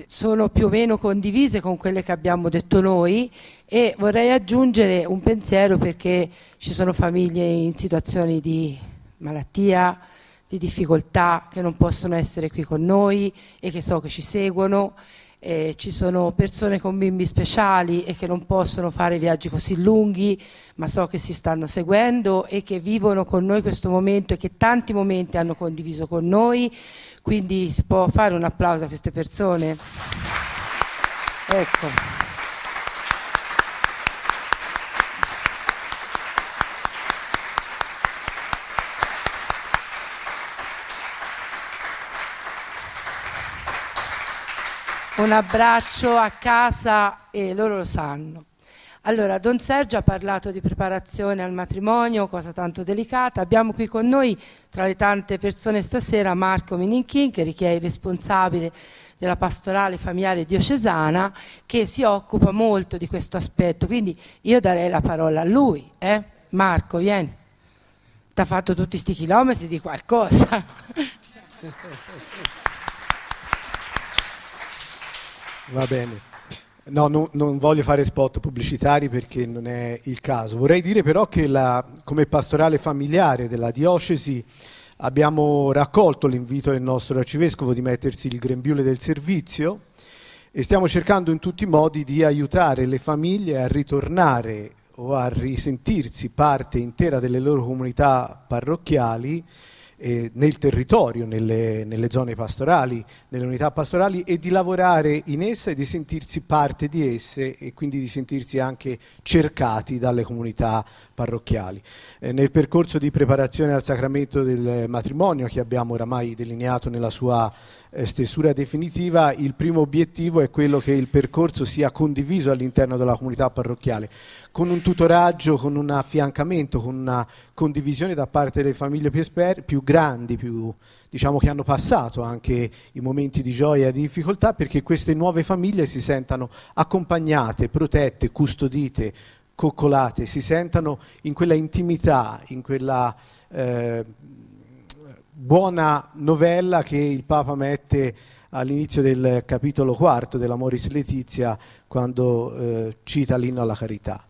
sono più o meno condivise con quelle che abbiamo detto noi e vorrei aggiungere un pensiero perché ci sono famiglie in situazioni di malattia, di difficoltà che non possono essere qui con noi e che so che ci seguono eh, ci sono persone con bimbi speciali e che non possono fare viaggi così lunghi, ma so che si stanno seguendo e che vivono con noi questo momento e che tanti momenti hanno condiviso con noi, quindi si può fare un applauso a queste persone. Ecco. un abbraccio a casa e loro lo sanno. Allora, Don Sergio ha parlato di preparazione al matrimonio, cosa tanto delicata. Abbiamo qui con noi, tra le tante persone stasera, Marco Mininchin, che è il responsabile della pastorale familiare diocesana, che si occupa molto di questo aspetto. Quindi io darei la parola a lui. Eh? Marco, vieni. Ti ha fatto tutti questi chilometri di qualcosa. Va bene. No, no, non voglio fare spot pubblicitari perché non è il caso. Vorrei dire però che la, come pastorale familiare della diocesi abbiamo raccolto l'invito del nostro arcivescovo di mettersi il grembiule del servizio e stiamo cercando in tutti i modi di aiutare le famiglie a ritornare o a risentirsi parte intera delle loro comunità parrocchiali eh, nel territorio, nelle, nelle, zone pastorali, nelle unità pastorali e di lavorare in esse e di sentirsi parte di esse e quindi di sentirsi anche cercati dalle comunità parrocchiali. Eh, nel percorso di preparazione al sacramento del matrimonio che abbiamo oramai delineato nella sua eh, stesura definitiva, il primo obiettivo è quello che il percorso sia condiviso all'interno della comunità parrocchiale, con un tutoraggio, con un affiancamento, con una condivisione da parte delle famiglie più, esper- più grandi, più, diciamo, che hanno passato anche i momenti di gioia e di difficoltà, perché queste nuove famiglie si sentano accompagnate, protette, custodite, coccolate, si sentano in quella intimità, in quella... Eh, buona novella che il Papa mette all'inizio del capitolo quarto dell'Amoris Letizia quando eh, cita l'inno alla carità.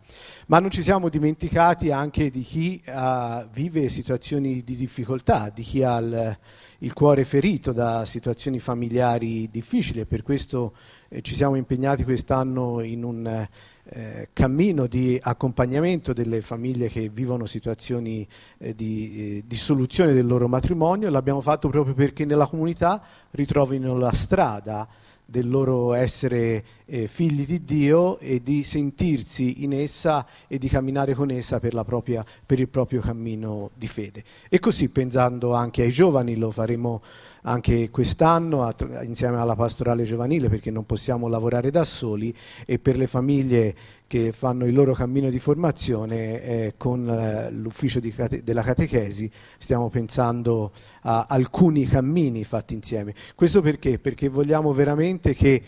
Ma non ci siamo dimenticati anche di chi eh, vive situazioni di difficoltà, di chi ha il, il, cuore ferito da situazioni familiari difficili e per questo eh, ci siamo impegnati quest'anno in un eh, cammino di accompagnamento delle famiglie che vivono situazioni eh, di eh, dissoluzione del loro matrimonio, l'abbiamo fatto proprio perché nella comunità ritrovino la strada del loro essere eh, figli di Dio e di sentirsi in essa e di camminare con essa per, propria, per il proprio cammino di fede. E così pensando anche ai giovani lo faremo anche quest'anno insieme alla pastorale giovanile perché non possiamo lavorare da soli e per le famiglie che fanno il loro cammino di formazione eh, con eh, l'ufficio cate della catechesi stiamo pensando a alcuni cammini fatti insieme. Questo perché? Perché vogliamo veramente che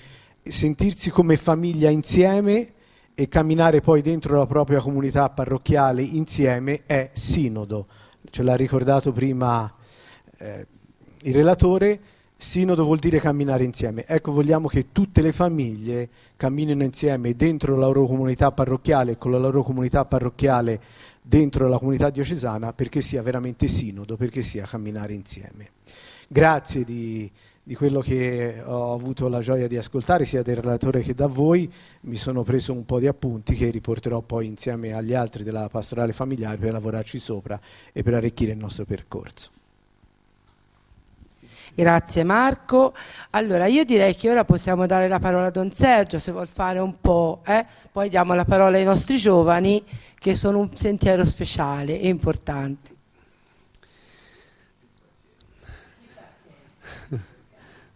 sentirsi come famiglia insieme e camminare poi dentro la propria comunità parrocchiale insieme è sinodo. Ce l'ha ricordato prima eh, il relatore, sinodo vuol dire camminare insieme. Ecco, vogliamo che tutte le famiglie camminino insieme dentro la loro comunità parrocchiale, e con la loro comunità parrocchiale dentro la comunità diocesana, perché sia veramente sinodo, perché sia camminare insieme. Grazie di, di quello che ho avuto la gioia di ascoltare sia del relatore che da voi, mi sono preso un po' di appunti che riporterò poi insieme agli altri della pastorale familiare per lavorarci sopra e per arricchire il nostro percorso. Grazie Marco. Allora io direi che ora possiamo dare la parola a Don Sergio se vuol fare un po', eh? poi diamo la parola ai nostri giovani che sono un sentiero speciale e importante.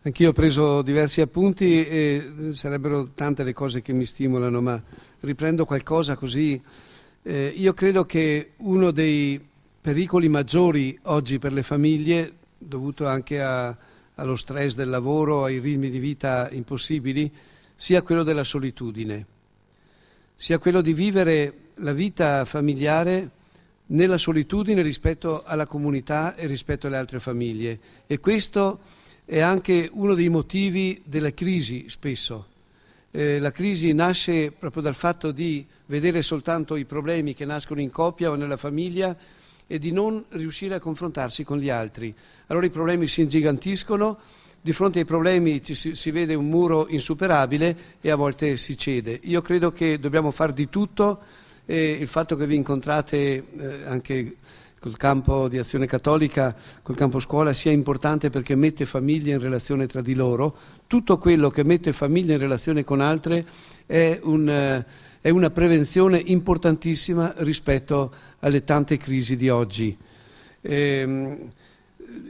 Anch'io ho preso diversi appunti e sarebbero tante le cose che mi stimolano, ma riprendo qualcosa così. Eh, io credo che uno dei pericoli maggiori oggi per le famiglie dovuto anche a, allo stress del lavoro, ai ritmi di vita impossibili, sia quello della solitudine, sia quello di vivere la vita familiare nella solitudine rispetto alla comunità e rispetto alle altre famiglie. E questo è anche uno dei motivi della crisi spesso. Eh, la crisi nasce proprio dal fatto di vedere soltanto i problemi che nascono in coppia o nella famiglia e di non riuscire a confrontarsi con gli altri. Allora i problemi si ingigantiscono, di fronte ai problemi ci, si, si vede un muro insuperabile e a volte si cede. Io credo che dobbiamo fare di tutto e il fatto che vi incontrate eh, anche col campo di azione cattolica, col campo scuola, sia importante perché mette famiglie in relazione tra di loro. Tutto quello che mette famiglie in relazione con altre è un... Eh, è una prevenzione importantissima rispetto alle tante crisi di oggi. Eh,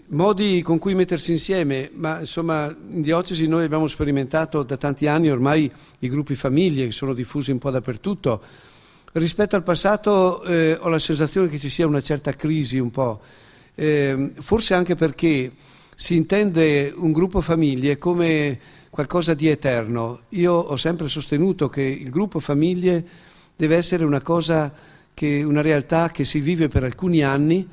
modi con cui mettersi insieme, ma insomma in diocesi noi abbiamo sperimentato da tanti anni ormai i gruppi famiglie che sono diffusi un po' dappertutto. Rispetto al passato eh, ho la sensazione che ci sia una certa crisi un po', eh, forse anche perché si intende un gruppo famiglie come qualcosa di eterno. Io ho sempre sostenuto che il gruppo famiglie deve essere una cosa, che, una realtà che si vive per alcuni anni,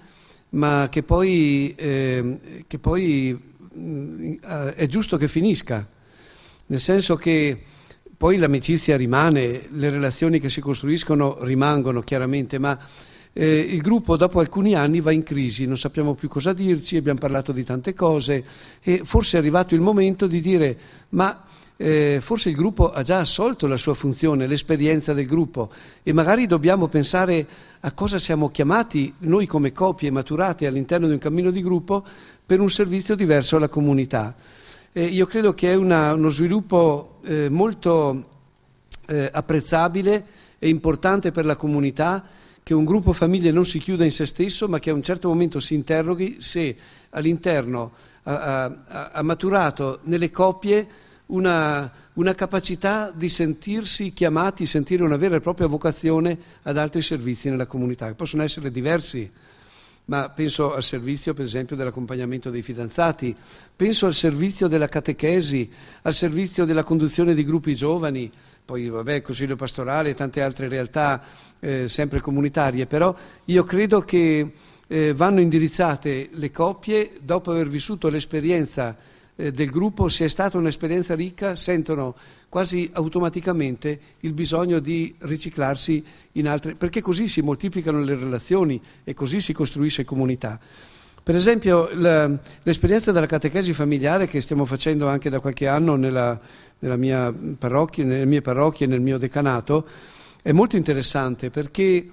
ma che poi, eh, che poi mh, mm, eh, è giusto che finisca, nel senso che poi l'amicizia rimane, le relazioni che si costruiscono rimangono chiaramente, ma eh, il gruppo dopo alcuni anni va in crisi, non sappiamo più cosa dirci, abbiamo parlato di tante cose e forse è arrivato il momento di dire ma eh, forse il gruppo ha già assolto la sua funzione, l'esperienza del gruppo e magari dobbiamo pensare a cosa siamo chiamati noi come coppie maturate all'interno di un cammino di gruppo per un servizio diverso alla comunità. Eh, io credo che è una, uno sviluppo eh, molto eh, apprezzabile e importante per la comunità che un gruppo famiglie non si chiuda in se stesso, ma che a un certo momento si interroghi se all'interno ha, ha, ha maturato nelle coppie una, una, capacità di sentirsi chiamati, sentire una vera e propria vocazione ad altri servizi nella comunità, che possono essere diversi ma penso al servizio per esempio dell'accompagnamento dei fidanzati, penso al servizio della catechesi, al servizio della conduzione di gruppi giovani, poi vabbè, consiglio pastorale e tante altre realtà eh, sempre comunitarie, però io credo che eh, vanno indirizzate le coppie dopo aver vissuto l'esperienza eh, del gruppo, se è stata un'esperienza ricca, sentono quasi automaticamente il bisogno di riciclarsi in altre, perché così si moltiplicano le relazioni e così si costruisce comunità. Per esempio l'esperienza della catechesi familiare che stiamo facendo anche da qualche anno nella, nella mia parrocchia, nelle mie parrocchie, nel mio decanato, è molto interessante perché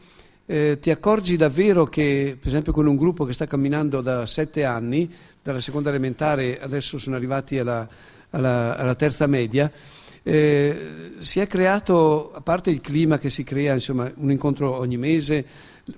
eh, ti accorgi davvero che, per esempio con un gruppo che sta camminando da sette anni, dalla seconda elementare adesso sono arrivati alla, alla, alla terza media, eh, si è creato, a parte il clima che si crea, insomma, un incontro ogni mese,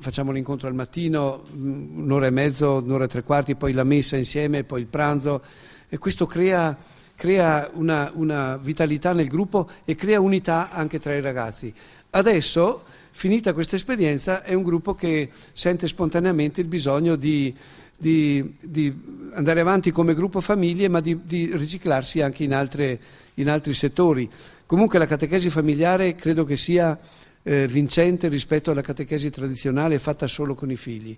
facciamo l'incontro al mattino, mm, un'ora e mezzo, un'ora e tre quarti, poi la messa insieme, poi il pranzo, e questo crea, crea una, una vitalità nel gruppo e crea unità anche tra i ragazzi. Adesso finita questa esperienza, è un gruppo che sente spontaneamente il bisogno di di, di, andare avanti come gruppo famiglie, ma di, di riciclarsi anche in, altre, in, altri settori. Comunque la catechesi familiare credo che sia eh, vincente rispetto alla catechesi tradizionale fatta solo con i figli,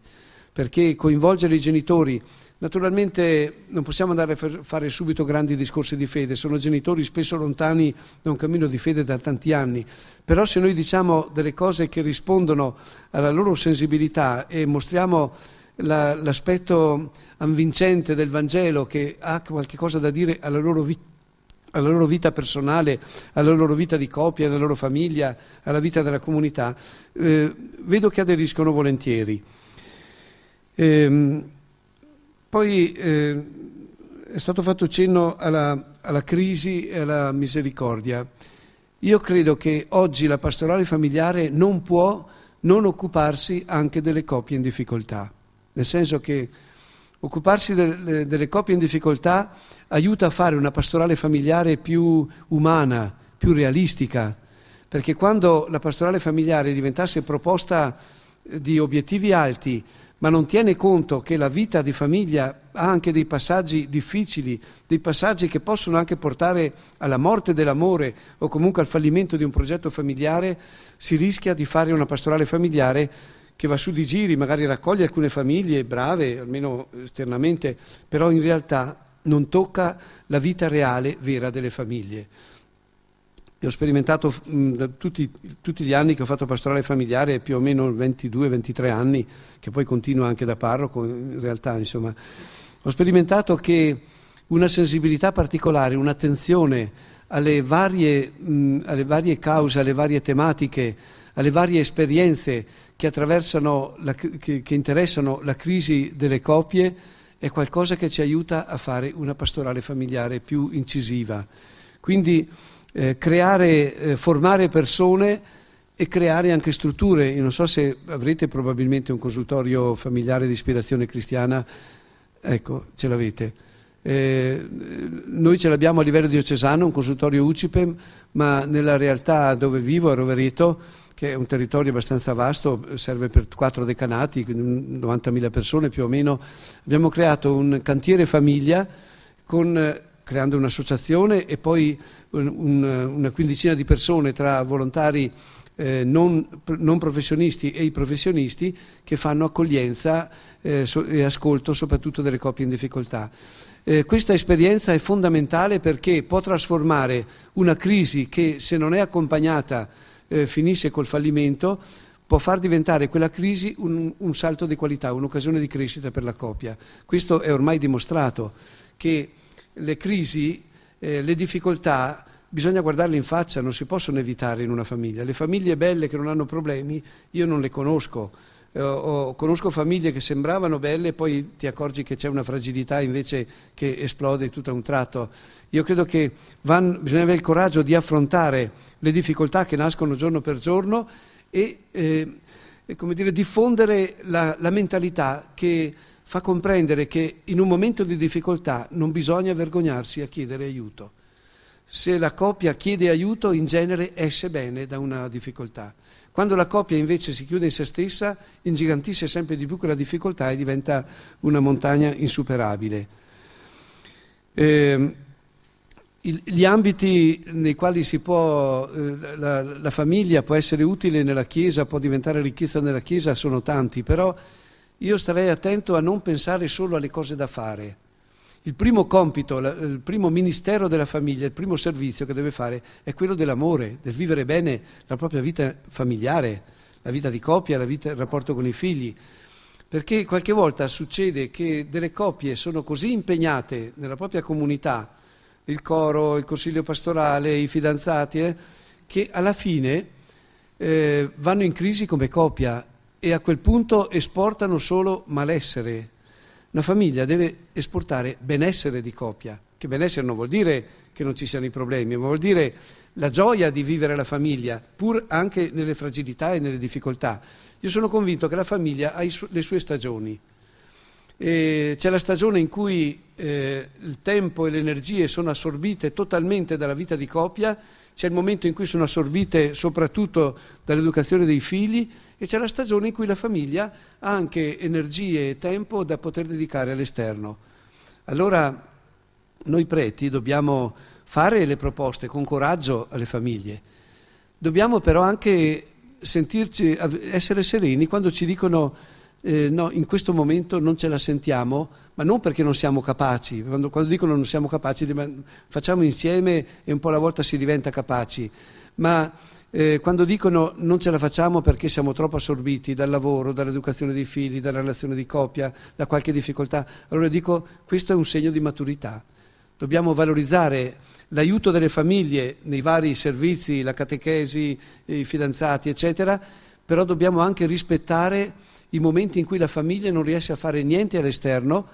perché coinvolgere i genitori, naturalmente non possiamo andare a fare subito grandi discorsi di fede, sono genitori spesso lontani da un cammino di fede da tanti anni, però se noi diciamo delle cose che rispondono alla loro sensibilità e mostriamo la, l'aspetto avvincente del Vangelo che ha qualche cosa da dire alla loro, vi, alla loro vita personale, alla loro vita di coppia, alla loro famiglia, alla vita della comunità, eh, vedo che aderiscono volentieri. Ehm, poi eh, è stato fatto cenno alla, alla crisi e alla misericordia. Io credo che oggi la pastorale familiare non può non occuparsi anche delle coppie in difficoltà nel senso che occuparsi delle, delle coppie in difficoltà aiuta a fare una pastorale familiare più umana, più realistica, perché quando la pastorale familiare diventasse proposta eh, di obiettivi alti, ma non tiene conto che la vita di famiglia ha anche dei passaggi difficili, dei passaggi che possono anche portare alla morte dell'amore o comunque al fallimento di un progetto familiare, si rischia di fare una pastorale familiare che va su di giri, magari raccoglie alcune famiglie brave, almeno esternamente, però in realtà non tocca la vita reale, vera delle famiglie. E ho sperimentato mh, tutti, tutti, gli anni che ho fatto pastorale familiare, più o meno 22-23 anni, che poi continua anche da parroco, in realtà insomma, ho sperimentato che una sensibilità particolare, un'attenzione alle varie, mh, alle varie cause, alle varie tematiche, alle varie esperienze che, la, che, che interessano la crisi delle coppie è qualcosa che ci aiuta a fare una pastorale familiare più incisiva. Quindi eh, creare, eh, formare persone e creare anche strutture. Io non so se avrete probabilmente un consultorio familiare di ispirazione cristiana, ecco, ce l'avete. Eh, noi ce l'abbiamo a livello diocesano, un consultorio UCIPEM, ma nella realtà dove vivo, a Rovereto, che è un territorio abbastanza vasto, serve per quattro decanati, 90.000 persone più o meno. Abbiamo creato un cantiere famiglia con, eh, creando un'associazione e poi un, eh, una quindicina di persone tra volontari eh, non, non, professionisti e i professionisti che fanno accoglienza eh, so, e ascolto soprattutto delle coppie in difficoltà. Eh, questa esperienza è fondamentale perché può trasformare una crisi che se non è accompagnata eh, finisse col fallimento, può far diventare quella crisi un, un salto di qualità, un'occasione di crescita per la coppia. Questo è ormai dimostrato che le crisi, eh, le difficoltà, bisogna guardarle in faccia, non si possono evitare in una famiglia. Le famiglie belle che non hanno problemi, io non le conosco eh, oh, conosco famiglie che sembravano belle e poi ti accorgi che c'è una fragilità invece che esplode tutto a un tratto. Io credo che van, bisogna avere il coraggio di affrontare le difficoltà che nascono giorno per giorno e, eh, come dire, diffondere la, la mentalità che fa comprendere che in un momento di difficoltà non bisogna vergognarsi a chiedere aiuto. Se la coppia chiede aiuto, in genere esce bene da una difficoltà. Quando la coppia invece si chiude in se stessa, ingigantisce sempre di più quella difficoltà e diventa una montagna insuperabile. Eh, gli ambiti nei quali può, eh, la, la, famiglia può essere utile nella Chiesa, può diventare ricchezza nella Chiesa, sono tanti, però io starei attento a non pensare solo alle cose da fare. Il primo compito, il primo ministero della famiglia, il primo servizio che deve fare è quello dell'amore, del vivere bene la propria vita familiare, la vita di coppia, vita, il rapporto con i figli. Perché qualche volta succede che delle coppie sono così impegnate nella propria comunità, il coro, il consiglio pastorale, i fidanzati, eh, che alla fine eh, vanno in crisi come coppia e a quel punto esportano solo malessere una famiglia deve esportare benessere di coppia, che benessere non vuol dire che non ci siano i problemi, ma vuol dire la gioia di vivere la famiglia, pur anche nelle fragilità e nelle difficoltà. Io sono convinto che la famiglia ha le sue stagioni. E c'è la stagione in cui eh, il tempo e le energie sono assorbite totalmente dalla vita di coppia c'è il momento in cui sono assorbite soprattutto dall'educazione dei figli e c'è la stagione in cui la famiglia ha anche energie e tempo da poter dedicare all'esterno. Allora noi preti dobbiamo fare le proposte con coraggio alle famiglie, dobbiamo però anche sentirci, essere sereni quando ci dicono eh, no, in questo momento non ce la sentiamo, ma non perché non siamo capaci, quando, quando dicono non siamo capaci, facciamo insieme e un po' alla volta si diventa capaci, ma eh, quando dicono non ce la facciamo perché siamo troppo assorbiti dal lavoro, dall'educazione dei figli, dalla relazione di coppia, da qualche difficoltà, allora dico questo è un segno di maturità. Dobbiamo valorizzare l'aiuto delle famiglie nei vari servizi, la catechesi, i fidanzati, eccetera, però dobbiamo anche rispettare i momenti in cui la famiglia non riesce a fare niente all'esterno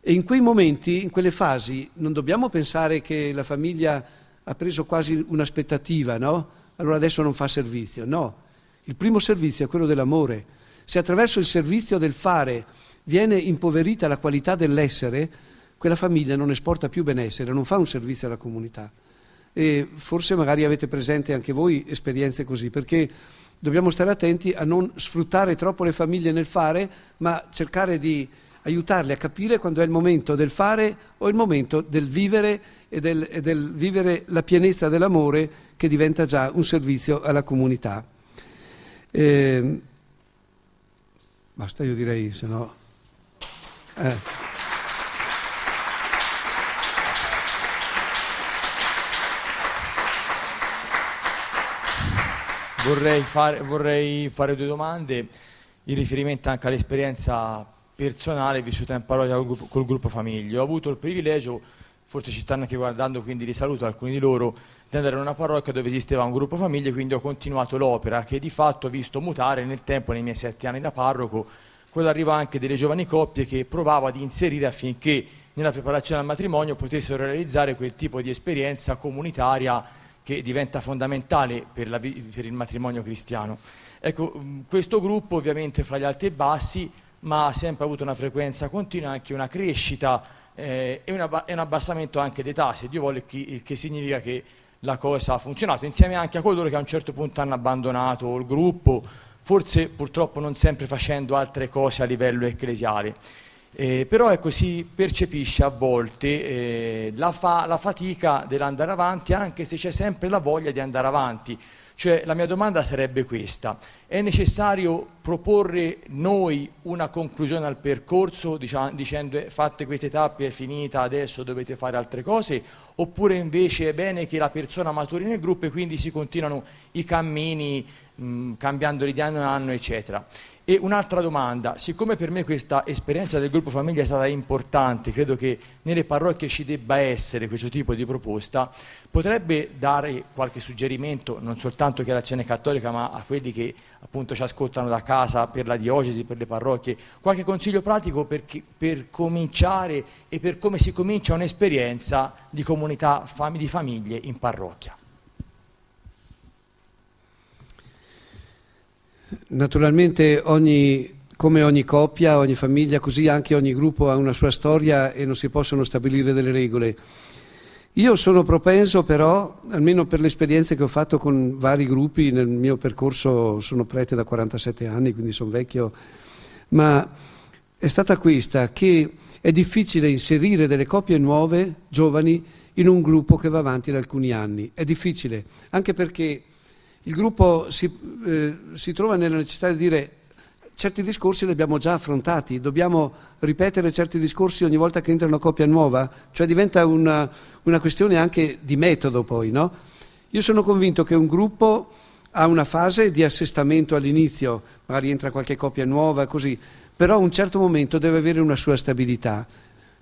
e in quei momenti, in quelle fasi, non dobbiamo pensare che la famiglia ha preso quasi un'aspettativa, no? Allora adesso non fa servizio. No, il primo servizio è quello dell'amore. Se attraverso il servizio del fare viene impoverita la qualità dell'essere, quella famiglia non esporta più benessere, non fa un servizio alla comunità. E forse magari avete presente anche voi esperienze così, perché dobbiamo stare attenti a non sfruttare troppo le famiglie nel fare, ma cercare di aiutarle a capire quando è il momento del fare o il momento del vivere e del, e del vivere la pienezza dell'amore che diventa già un servizio alla comunità. Eh, basta, io direi, se no... Eh. vorrei fare, vorrei fare due domande in riferimento anche all'esperienza personale vissuta in parola col gruppo, col gruppo Famiglio. Ho avuto il privilegio, forse ci stanno anche guardando, quindi li saluto alcuni di loro, di andare in una parrocchia dove esisteva un gruppo famiglia e quindi ho continuato l'opera che di fatto ho visto mutare nel tempo, nei miei sette anni da parroco, con l'arrivo anche delle giovani coppie che provavo ad inserire affinché nella preparazione al matrimonio potessero realizzare quel tipo di esperienza comunitaria che diventa fondamentale per, la, per il matrimonio cristiano. Ecco, mm, questo gruppo ovviamente fra gli alti e bassi, ma ha sempre avuto una frequenza continua, anche una crescita eh, e, una, e, un abbassamento anche dei tassi, Dio vuole che, che significa che la cosa ha funzionato, insieme anche a coloro che a un certo punto hanno abbandonato il gruppo, forse purtroppo non sempre facendo altre cose a livello ecclesiale. Eh, però ecco, si percepisce a volte eh, la, fa, la, fatica dell'andare avanti anche se c'è sempre la voglia di andare avanti. Cioè la mia domanda sarebbe questa, è necessario proporre noi una conclusione al percorso diciamo, dicendo eh, fatte queste tappe è finita, adesso dovete fare altre cose oppure invece è bene che la persona maturi nel gruppo e quindi si continuano i cammini mh, cambiandoli di anno in anno eccetera. E un'altra domanda, siccome per me questa esperienza del gruppo famiglia è stata importante, credo che nelle parrocchie ci debba essere questo tipo di proposta, potrebbe dare qualche suggerimento non soltanto che all'azione cattolica ma a quelli che appunto ci ascoltano da casa per la diocesi, per le parrocchie, qualche consiglio pratico per, chi, per cominciare e per come si comincia un'esperienza di comunità, di famiglie in parrocchia? Naturalmente ogni, come ogni coppia, ogni famiglia, così anche ogni gruppo ha una sua storia e non si possono stabilire delle regole. Io sono propenso però, almeno per le esperienze che ho fatto con vari gruppi nel mio percorso, sono prete da 47 anni, quindi sono vecchio, ma è stata questa, che è difficile inserire delle coppie nuove, giovani, in un gruppo che va avanti da alcuni anni. È difficile, anche perché il gruppo si, eh, si trova nella necessità di dire certi discorsi li abbiamo già affrontati, dobbiamo ripetere certi discorsi ogni volta che entra una coppia nuova, cioè diventa una, una questione anche di metodo poi, no? Io sono convinto che un gruppo ha una fase di assestamento all'inizio, magari entra qualche coppia nuova, così, però a un certo momento deve avere una sua stabilità.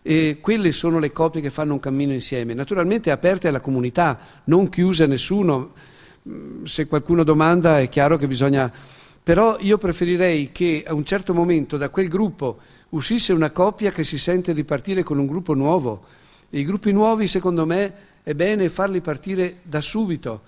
E quelle sono le coppie che fanno un cammino insieme, naturalmente aperte alla comunità, non chiuse a nessuno se qualcuno domanda è chiaro che bisogna... Però io preferirei che a un certo momento da quel gruppo uscisse una coppia che si sente di partire con un gruppo nuovo. E I gruppi nuovi, secondo me, è bene farli partire da subito.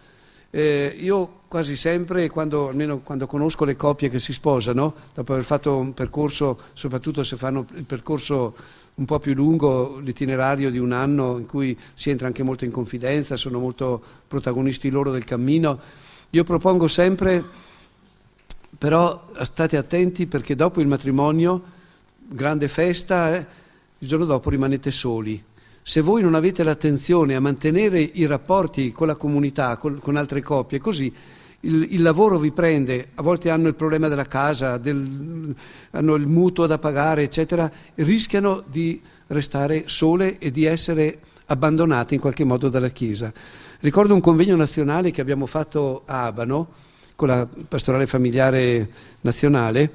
Eh, io quasi sempre, quando, almeno quando conosco le coppie che si sposano, dopo aver fatto un percorso, soprattutto se fanno il percorso un po' più lungo l'itinerario di un anno in cui si entra anche molto in confidenza, sono molto protagonisti loro del cammino. Io propongo sempre, però state attenti perché dopo il matrimonio, grande festa, eh, il giorno dopo rimanete soli. Se voi non avete l'attenzione a mantenere i rapporti con la comunità, con, con altre coppie, così il, il, lavoro vi prende, a volte hanno il problema della casa, del, hanno il mutuo da pagare, eccetera, rischiano di restare sole e di essere abbandonate in qualche modo dalla Chiesa. Ricordo un convegno nazionale che abbiamo fatto a Abano, con la pastorale familiare nazionale,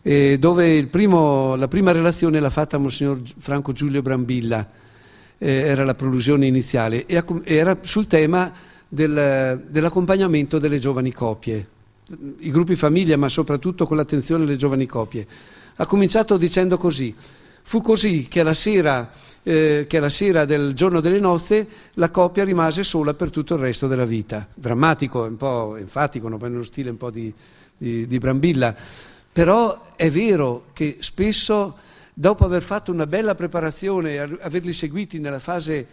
eh, dove primo, la prima relazione l'ha fatta Monsignor Franco Giulio Brambilla, eh, era la prolusione iniziale, e era sul tema del, dell'accompagnamento delle giovani coppie, i gruppi famiglia, ma soprattutto con l'attenzione alle giovani coppie. Ha cominciato dicendo così, fu così che alla sera, eh, sera del giorno delle nozze la coppia rimase sola per tutto il resto della vita. Drammatico, un po' enfatico, no? nello stile un po' di, di, di Brambilla. Però è vero che spesso dopo aver fatto una bella preparazione e averli seguiti nella fase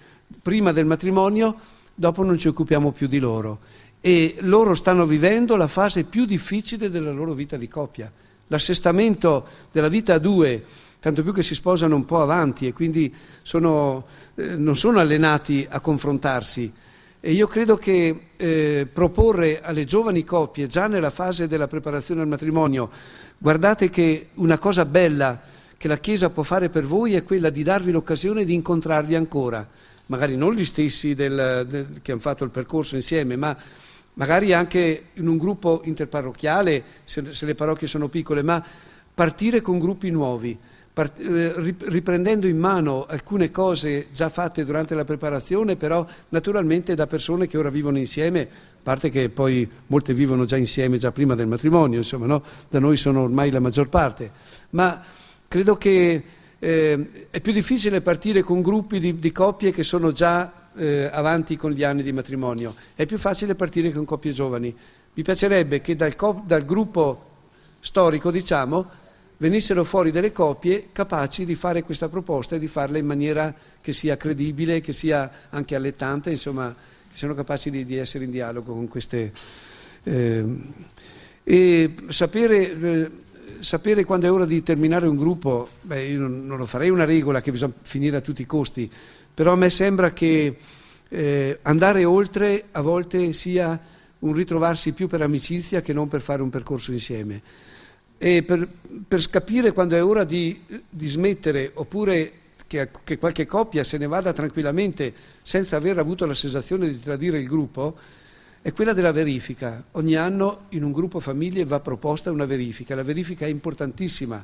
prima del matrimonio, dopo non ci occupiamo più di loro. E loro stanno vivendo la fase più difficile della loro vita di coppia. L'assestamento della vita a due, tanto più che si sposano un po' avanti e quindi sono, eh, non sono allenati a confrontarsi. E io credo che eh, proporre alle giovani coppie, già nella fase della preparazione al matrimonio, guardate che una cosa bella che la Chiesa può fare per voi è quella di darvi l'occasione di incontrarvi ancora magari non gli stessi del, del, che hanno fatto il percorso insieme, ma magari anche in un gruppo interparrocchiale, se, se le parrocchie sono piccole, ma partire con gruppi nuovi, part, eh, riprendendo in mano alcune cose già fatte durante la preparazione, però naturalmente da persone che ora vivono insieme, a parte che poi molte vivono già insieme, già prima del matrimonio, insomma, no? da noi sono ormai la maggior parte, ma credo che eh, è più difficile partire con gruppi di, di coppie che sono già eh, avanti con gli anni di matrimonio, è più facile partire con coppie giovani. Mi piacerebbe che dal, dal gruppo storico, diciamo, venissero fuori delle coppie capaci di fare questa proposta e di farla in maniera che sia credibile, che sia anche allettante, insomma, che siano capaci di, di essere in dialogo con queste... Eh, e sapere eh, sapere quando è ora di terminare un gruppo, beh, io non, lo farei una regola che bisogna finire a tutti i costi, però a me sembra che eh, andare oltre a volte sia un ritrovarsi più per amicizia che non per fare un percorso insieme. E per, per capire quando è ora di, di smettere oppure che, che qualche coppia se ne vada tranquillamente senza aver avuto la sensazione di tradire il gruppo, è quella della verifica. Ogni anno in un gruppo famiglie va proposta una verifica. La verifica è importantissima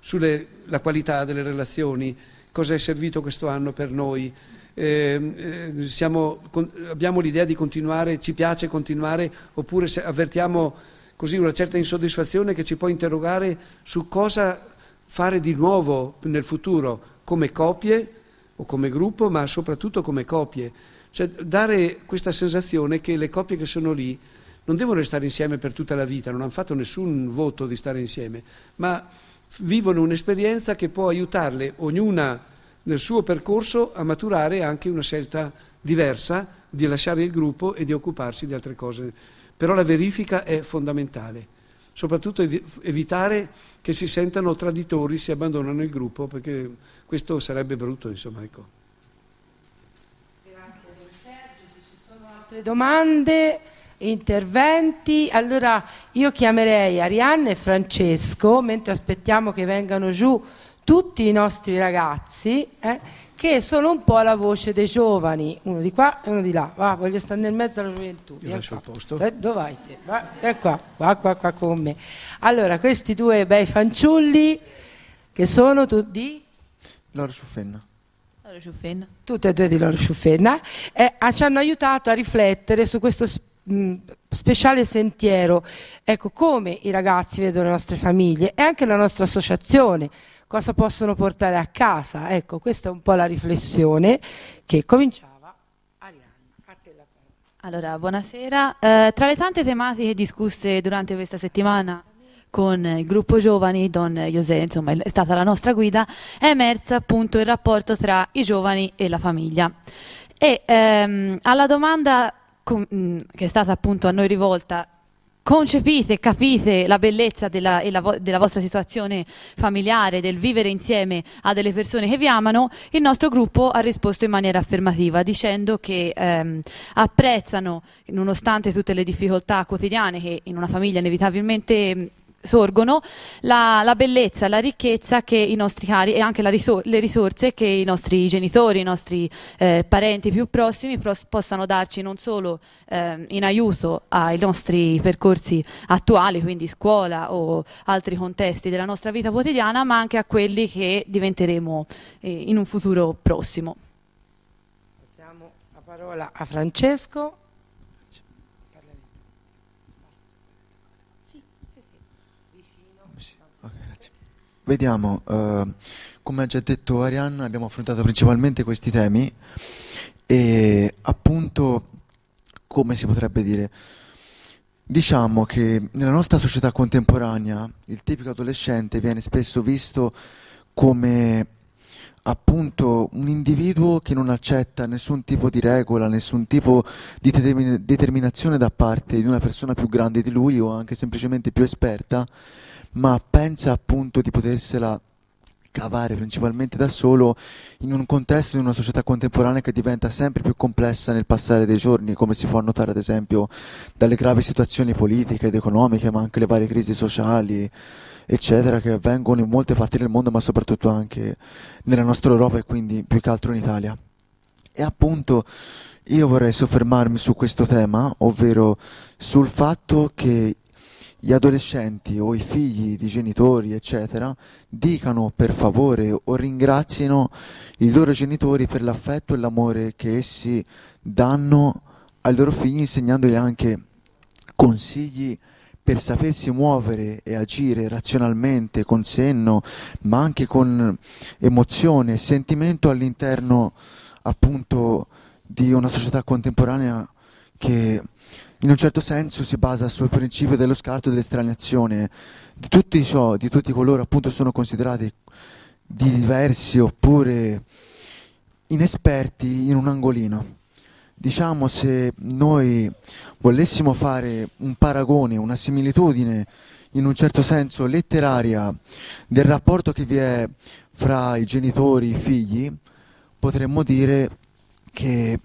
sulla qualità delle relazioni, cosa è servito questo anno per noi. Ehm, eh, siamo, con, abbiamo l'idea di continuare, ci piace continuare oppure avvertiamo così una certa insoddisfazione che ci può interrogare su cosa fare di nuovo nel futuro come coppie o come gruppo, ma soprattutto come coppie. Cioè dare questa sensazione che le coppie che sono lì non devono restare insieme per tutta la vita, non hanno fatto nessun voto di stare insieme, ma vivono un'esperienza che può aiutarle, ognuna nel suo percorso, a maturare anche una scelta diversa di lasciare il gruppo e di occuparsi di altre cose. Però la verifica è fondamentale, soprattutto evitare che si sentano traditori, se abbandonano il gruppo, perché questo sarebbe brutto, insomma, ecco. Altre domande? Interventi? Allora io chiamerei Arianna e Francesco, mentre aspettiamo che vengano giù tutti i nostri ragazzi, eh, che sono un po' la voce dei giovani, uno di qua e uno di là. Va, voglio stare nel mezzo alla gioventù. Io lascio il posto. Eh, dove vai te? Va, è eh, qua, qua, qua, qua con me. Allora, questi due bei fanciulli che sono tutti... Loro su Suffenna loro sciuffenna. Tutte e due di loro sciuffenna. Eh, eh, ci hanno aiutato a riflettere su questo mh, speciale sentiero, ecco come i ragazzi vedono le nostre famiglie e anche la nostra associazione, cosa possono portare a casa. Ecco, questa è un po' la riflessione che cominciamo. Allora, buonasera. Eh, tra le tante tematiche discusse durante questa settimana con il gruppo giovani, Don José, insomma è stata la nostra guida, è emerso appunto il rapporto tra i giovani e la famiglia. E ehm, alla domanda mm, che è stata appunto a noi rivolta, concepite, capite la bellezza della, la vo della, vostra situazione familiare, del vivere insieme a delle persone che vi amano, il nostro gruppo ha risposto in maniera affermativa dicendo che ehm, apprezzano, nonostante tutte le difficoltà quotidiane che in una famiglia inevitabilmente mm, sorgono la, la, bellezza, la ricchezza che i nostri cari e anche risor- le risorse che i nostri genitori, i nostri eh, parenti più prossimi pros- possano darci non solo eh, in aiuto ai nostri percorsi attuali, quindi scuola o altri contesti della nostra vita quotidiana, ma anche a quelli che diventeremo eh, in un futuro prossimo. Passiamo la parola a Francesco Vediamo, eh, come ha già detto Arianna, abbiamo affrontato principalmente questi temi e appunto, come si potrebbe dire, diciamo che nella nostra società contemporanea il tipico adolescente viene spesso visto come appunto un individuo che non accetta nessun tipo di regola, nessun tipo di determinazione da parte di una persona più grande di lui o anche semplicemente più esperta, ma pensa appunto di potersela cavare principalmente da solo in un contesto di una società contemporanea che diventa sempre più complessa nel passare dei giorni, come si può notare ad esempio dalle gravi situazioni politiche ed economiche, ma anche le varie crisi sociali eccetera, che avvengono in molte parti del mondo, ma soprattutto anche nella nostra Europa e quindi più che altro in Italia. E appunto io vorrei soffermarmi su questo tema, ovvero sul fatto che gli adolescenti o i figli di genitori, eccetera, dicano per favore o ringrazino i loro genitori per l'affetto e l'amore che essi danno ai loro figli, insegnandogli anche consigli per sapersi muovere e agire razionalmente con senno, ma anche con emozione e sentimento all'interno appunto di una società contemporanea che in un certo senso si basa sul principio dello scarto e dell'estraneazione di tutti ciò, di tutti coloro appunto sono considerati diversi oppure inesperti in un angolino diciamo se noi volessimo fare un paragone, una similitudine in un certo senso letteraria del rapporto che vi è fra i genitori e i figli, potremmo dire che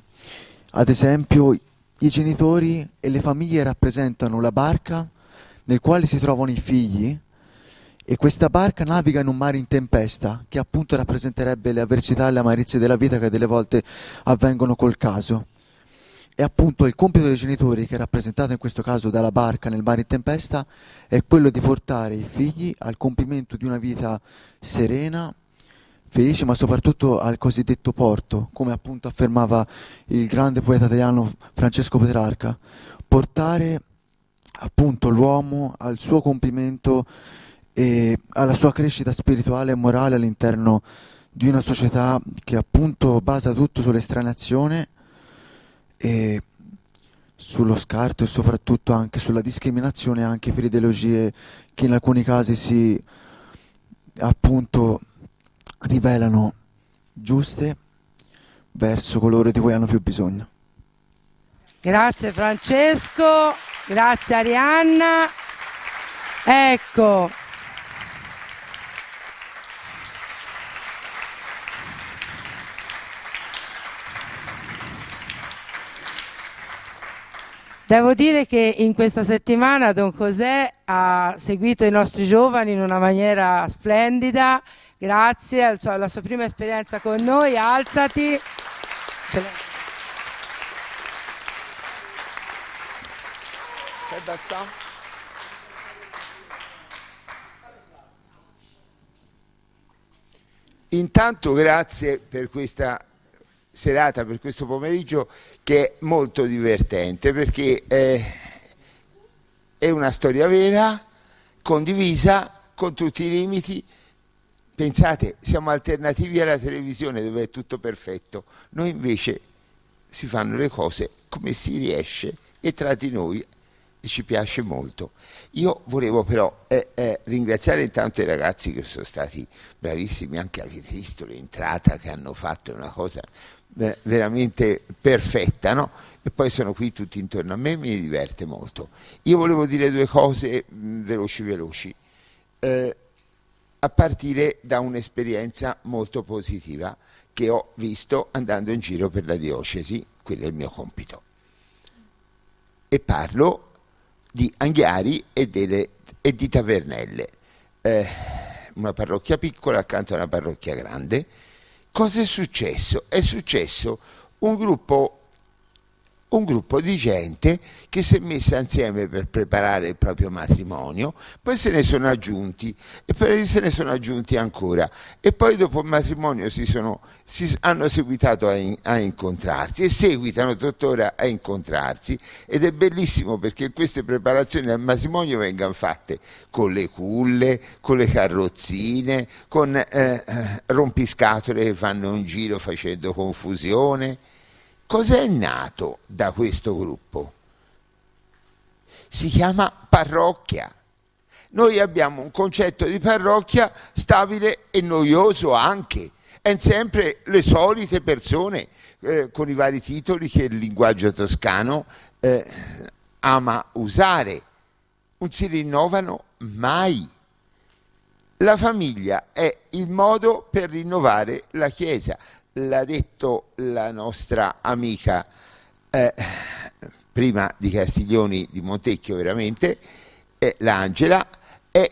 ad esempio i genitori e le famiglie rappresentano la barca nel quale si trovano i figli e questa barca naviga in un mare in tempesta che appunto rappresenterebbe le avversità e le amarezze della vita che delle volte avvengono col caso. E appunto il compito dei genitori, che è rappresentato in questo caso dalla barca nel mare in tempesta, è quello di portare i figli al compimento di una vita serena, felice, ma soprattutto al cosiddetto porto, come appunto affermava il grande poeta italiano Francesco Petrarca, portare appunto l'uomo al suo compimento e alla sua crescita spirituale e morale all'interno di una società che appunto basa tutto sull'estranazione e sullo scarto e soprattutto anche sulla discriminazione anche per ideologie che in alcuni casi si appunto rivelano giuste verso coloro di cui hanno più bisogno. Grazie Francesco, grazie Arianna. Ecco, Devo dire che in questa settimana Don José ha seguito i nostri giovani in una maniera splendida, grazie alla sua prima esperienza con noi, alzati. Intanto grazie per questa serata, per questo pomeriggio che è molto divertente perché eh, è una storia vera, condivisa, con tutti i limiti. Pensate, siamo alternativi alla televisione dove è tutto perfetto, noi invece si fanno le cose come si riesce e tra di noi ci piace molto. Io volevo però eh, eh, ringraziare intanto i ragazzi che sono stati bravissimi, anche avete visto l'entrata che hanno fatto, una cosa eh, veramente perfetta, no? E poi sono qui tutti intorno a me, mi diverte molto. Io volevo dire due cose mm, veloci veloci, eh, a partire da un'esperienza molto positiva che ho visto andando in giro per la diocesi, quello è il mio compito. E parlo di Anghiari e, delle, e di Tavernelle, eh, una parrocchia piccola accanto a una parrocchia grande, Cos'è successo? È successo un gruppo un gruppo di gente che si è messa insieme per preparare il proprio matrimonio, poi se ne sono aggiunti e poi se ne sono aggiunti ancora e poi dopo il matrimonio si, sono, si hanno seguitato a, in, a, incontrarsi e seguitano tuttora a incontrarsi ed è bellissimo perché queste preparazioni al matrimonio vengano fatte con le culle, con le carrozzine, con eh, eh rompiscatole che fanno un giro facendo confusione. Cos'è nato da questo gruppo? Si chiama parrocchia. Noi abbiamo un concetto di parrocchia stabile e noioso anche. È sempre le solite persone eh, con i vari titoli che il linguaggio toscano eh, ama usare. Non si rinnovano mai. La famiglia è il modo per rinnovare la Chiesa l'ha detto la nostra amica eh, prima di Castiglioni di Montecchio veramente, eh, l'Angela, e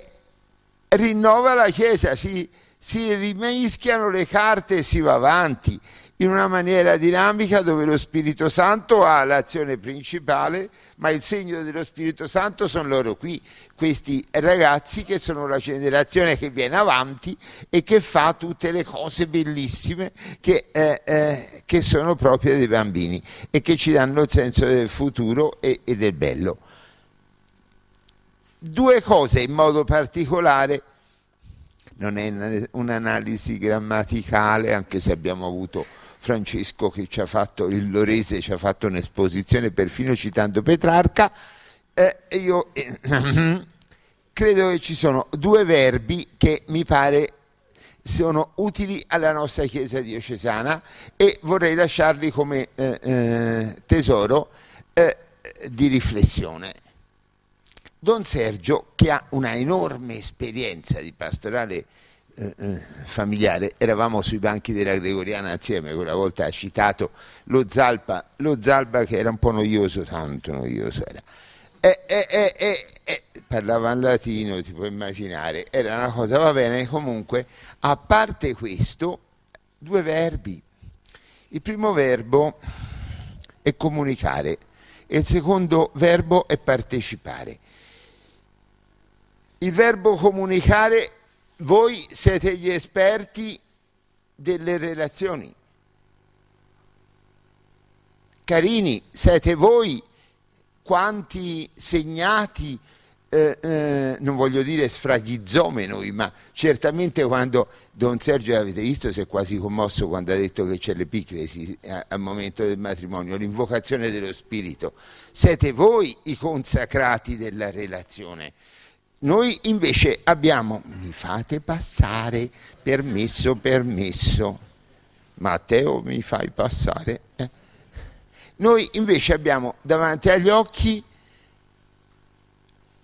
rinnova la Chiesa, si, si rimischiano le carte e si va avanti in una maniera dinamica dove lo Spirito Santo ha l'azione principale, ma il segno dello Spirito Santo sono loro qui, questi ragazzi che sono la generazione che viene avanti e che fa tutte le cose bellissime che, eh, eh, che sono proprie dei bambini e che ci danno il senso del futuro e, e del bello. Due cose in modo particolare non è un'analisi grammaticale, anche se abbiamo avuto Francesco che ci ha fatto, il Lorese ci ha fatto un'esposizione perfino citando Petrarca, eh, io eh, credo che ci sono due verbi che mi pare sono utili alla nostra Chiesa diocesana e vorrei lasciarli come eh, eh tesoro eh, di riflessione. Don Sergio, che ha una enorme esperienza di pastorale eh, eh, familiare, eravamo sui banchi della Gregoriana insieme, quella volta ha citato lo Zalba, lo Zalba che era un po' noioso, tanto noioso era. E, e, e, parlava in latino, ti puoi immaginare, era una cosa, va bene, comunque, a parte questo, due verbi. Il primo verbo è comunicare e il secondo verbo è partecipare. Il verbo comunicare voi siete gli esperti delle relazioni. Carini, siete voi quanti segnati, eh, eh, non voglio dire sfragizzomenoi, ma certamente quando Don Sergio l'avete visto si è quasi commosso quando ha detto che c'è l'epiclesi eh, al momento del matrimonio, l'invocazione dello spirito. Siete voi i consacrati della relazione. Noi invece abbiamo, mi fate passare, permesso, permesso. Matteo mi fai passare. Eh. Noi invece abbiamo davanti agli occhi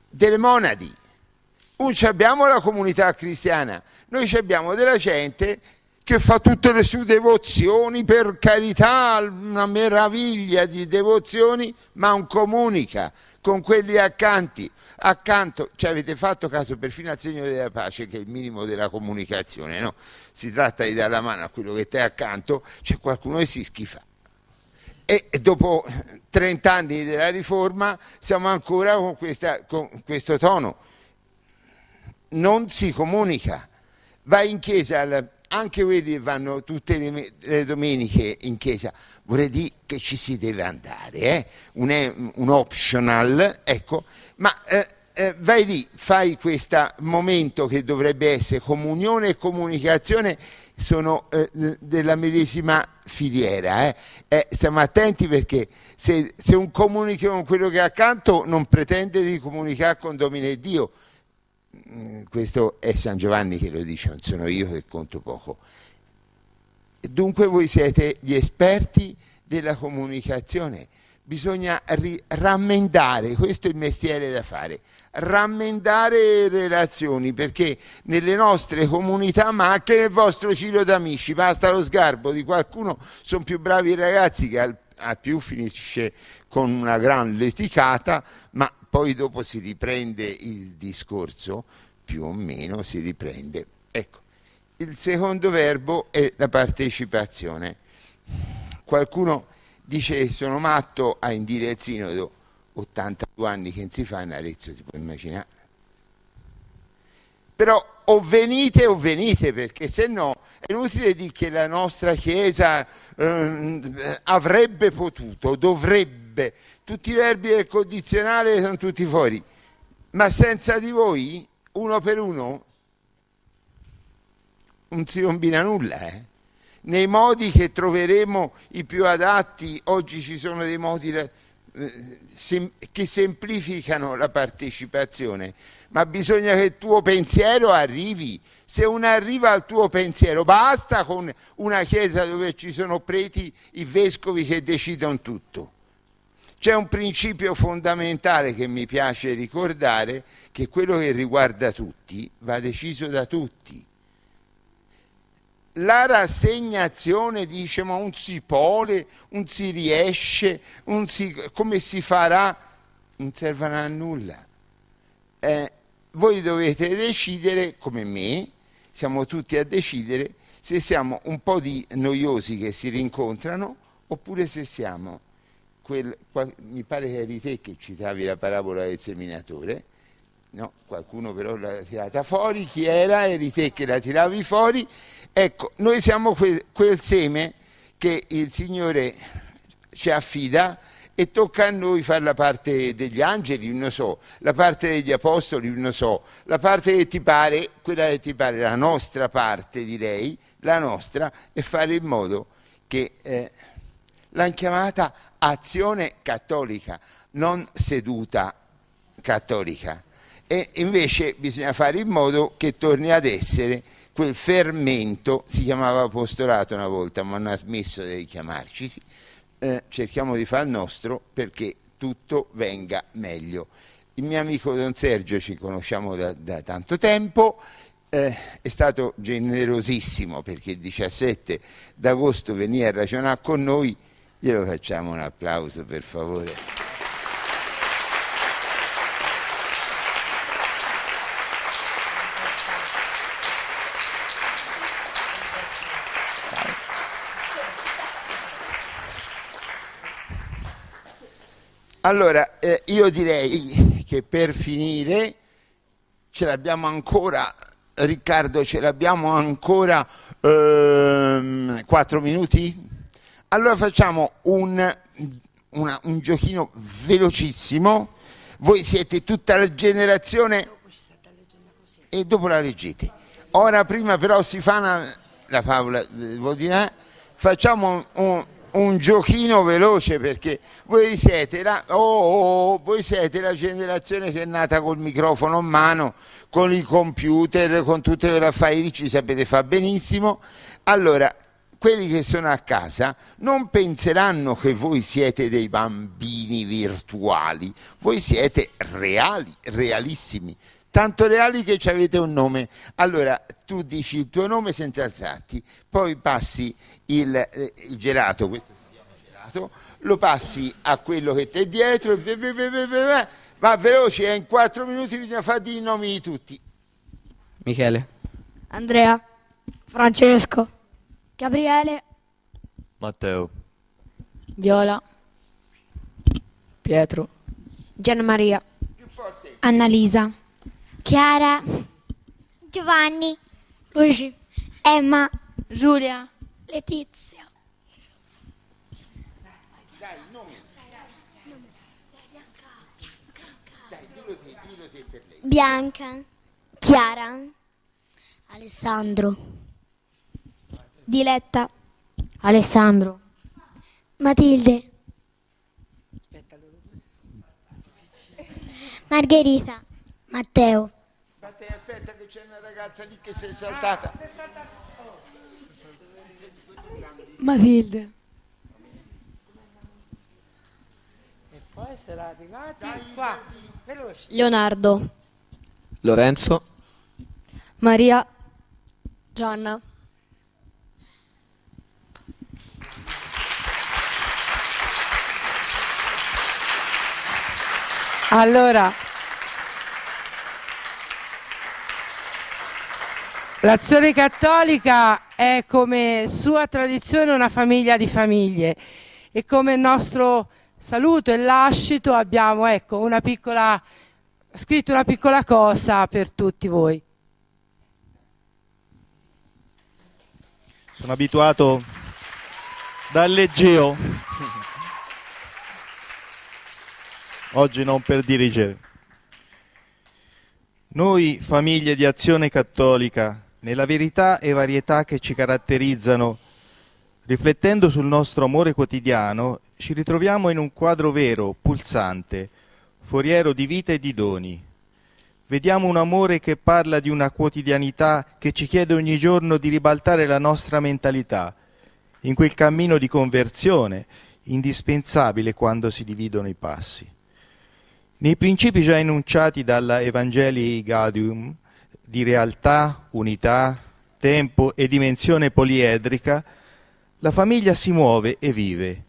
delle monadi. Non abbiamo la comunità cristiana, noi abbiamo della gente che fa tutte le sue devozioni, per carità, una meraviglia di devozioni, ma non comunica con quelli accanti. accanto. Cioè avete fatto caso perfino al segno della pace, che è il minimo della comunicazione, no? Si tratta di dare la mano a quello che è accanto, c'è qualcuno che si schifa. E dopo 30 anni della riforma siamo ancora con, questa, con questo tono. Non si comunica. Vai in chiesa al anche quelli che vanno tutte le, le, domeniche in chiesa, vorrei dire che ci si deve andare, eh? un, un, optional, ecco, ma eh, eh, vai lì, fai questo momento che dovrebbe essere comunione e comunicazione, sono eh, della medesima filiera, eh? Eh, stiamo attenti perché se, se un comunica con quello che è accanto non pretende di comunicare con Domine Dio, Mm, questo è San Giovanni che lo dice, non sono io che conto poco. Dunque voi siete gli esperti della comunicazione, bisogna ri- rammendare, questo è il mestiere da fare, rammendare relazioni, perché nelle nostre comunità, ma anche nel vostro giro d'amici, basta lo sgarbo di qualcuno, sono più bravi i ragazzi che al, al più finisce con una gran leticata, ma poi dopo si riprende il discorso, più o meno si riprende. Ecco, il secondo verbo è la partecipazione. Qualcuno dice sono matto a indire il sinodo, 82 anni che non si fa in Arezzo, si può immaginare. Però o venite o venite, perché se no è inutile dire che la nostra Chiesa eh, avrebbe potuto, dovrebbe verbe, tutti i verbi del condizionale sono tutti fuori, ma senza di voi, uno per uno, non si combina nulla. Eh? Nei modi che troveremo i più adatti, oggi ci sono dei modi eh, che semplificano la partecipazione, ma bisogna che il tuo pensiero arrivi. Se non arriva al tuo pensiero, basta con una chiesa dove ci sono preti, i vescovi che decidono tutto. C'è un principio fondamentale che mi piace ricordare, che quello che riguarda tutti va deciso da tutti. La rassegnazione dice ma un si pole, un si riesce, un si, come si farà? Non servirà a nulla. Eh, voi dovete decidere, come me, siamo tutti a decidere se siamo un po' di noiosi che si rincontrano oppure se siamo quel, qual, mi pare che eri te che citavi la parabola del seminatore, no, qualcuno però l'ha tirata fuori, chi era? Eri te che la tiravi fuori, ecco, noi siamo quel, quel seme che il Signore ci affida e tocca a noi fare la parte degli angeli, non so, la parte degli apostoli, non so, la parte che ti pare, quella che ti pare, la nostra parte direi, la nostra, e fare in modo che eh, l'hanno chiamata azione cattolica, non seduta cattolica. E invece bisogna fare in modo che torni ad essere quel fermento, si chiamava apostolato una volta, ma non ha smesso di chiamarci, sì. eh, cerchiamo di fare il nostro perché tutto venga meglio. Il mio amico Don Sergio ci conosciamo da, da tanto tempo, eh, è stato generosissimo perché il 17 d'agosto veniva a ragionare con noi Glielo facciamo un applauso per favore. Allora, eh, io direi che per finire ce l'abbiamo ancora, Riccardo, ce l'abbiamo ancora ehm, 4 minuti? Allora facciamo un, una, un giochino velocissimo. Voi siete tutta la generazione e dopo la leggete. Ora prima però si fa una, la favola, eh, vuol dire, eh? facciamo un, un giochino veloce perché voi siete, la, oh, oh, oh, voi siete la generazione che è nata col microfono in mano, con il computer, con tutte le raffaelli, ci sapete fa benissimo. Allora, quelli che sono a casa non penseranno che voi siete dei bambini virtuali, voi siete reali, realissimi, tanto reali che ci avete un nome. Allora tu dici il tuo nome senza alzarti, poi passi il, eh, il gelato, questo si chiama gelato, lo passi a quello che ti è dietro, va veloce, eh, in quattro minuti bisogna fare i nomi di tutti. Michele. Andrea. Francesco. Gabriele, Matteo, Viola, Pietro, Gianmaria, Annalisa, Chiara, Giovanni, Luigi, Emma, Giulia, Letizia. Dai, nome. Dai, Bianca, Chiara, Alessandro. Diletta. Alessandro. Matilde. Margherita. Matteo. Matteo, aspetta che c'è una ragazza lì che si è saltata. Ah, Matilde. E poi sarà arrivati qua. Veloce. Leonardo. Lorenzo. Maria. Gianna. Allora, l'azione cattolica è come sua tradizione una famiglia di famiglie e come nostro saluto e lascito abbiamo ecco, una piccola, scritto una piccola cosa per tutti voi. Sono abituato dal leggeo oggi non per dirigere. Noi, famiglie di azione cattolica, nella verità e varietà che ci caratterizzano, riflettendo sul nostro amore quotidiano, ci ritroviamo in un quadro vero, pulsante, foriero di vita e di doni. Vediamo un amore che parla di una quotidianità che ci chiede ogni giorno di ribaltare la nostra mentalità, in quel cammino di conversione indispensabile quando si dividono i passi. Nei principi già enunciati dalla Evangelii Gaudium di realtà, unità, tempo e dimensione poliedrica, la famiglia si muove e vive.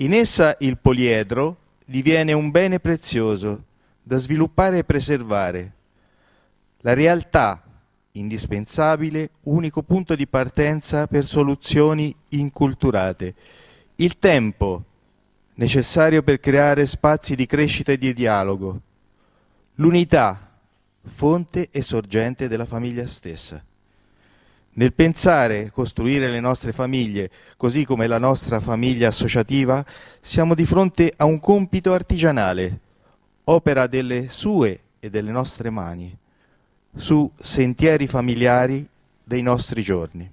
In essa il poliedro diviene un bene prezioso da sviluppare e preservare. La realtà, indispensabile, unico punto di partenza per soluzioni inculturate. Il tempo, necessario per creare spazi di crescita e di dialogo. L'unità, fonte e sorgente della famiglia stessa. Nel pensare costruire le nostre famiglie, così come la nostra famiglia associativa, siamo di fronte a un compito artigianale, opera delle sue e delle nostre mani, su sentieri familiari dei nostri giorni.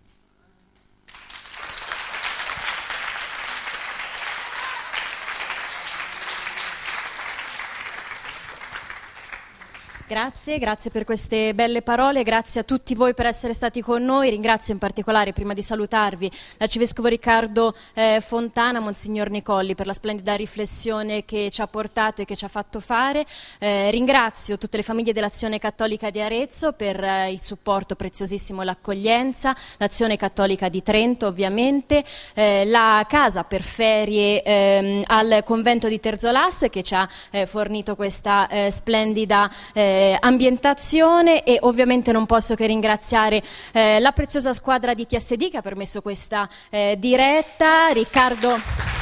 Grazie, grazie per queste belle parole, grazie a tutti voi per essere stati con noi, ringrazio in particolare, prima di salutarvi, l'Arcivescovo Riccardo eh, Fontana, Monsignor Nicolli per la splendida riflessione che ci ha portato e che ci ha fatto fare, eh, ringrazio tutte le famiglie dell'Azione Cattolica di Arezzo per eh, il supporto preziosissimo e l'accoglienza, l'Azione Cattolica di Trento ovviamente, eh, la Casa per Ferie ehm, al Convento di Terzolas che ci ha eh, fornito questa eh, splendida eh, eh, ambientazione e ovviamente non posso che ringraziare eh, la preziosa squadra di TSD che ha permesso questa eh, diretta, Riccardo...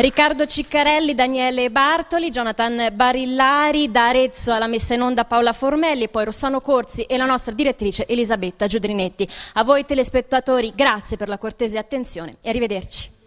Riccardo Ciccarelli, Daniele Bartoli, Jonathan Barillari, da Arezzo alla messa in onda Paola Formelli, poi Rossano Corsi e la nostra direttrice Elisabetta Giudrinetti. A voi telespettatori grazie per la cortese attenzione e arrivederci.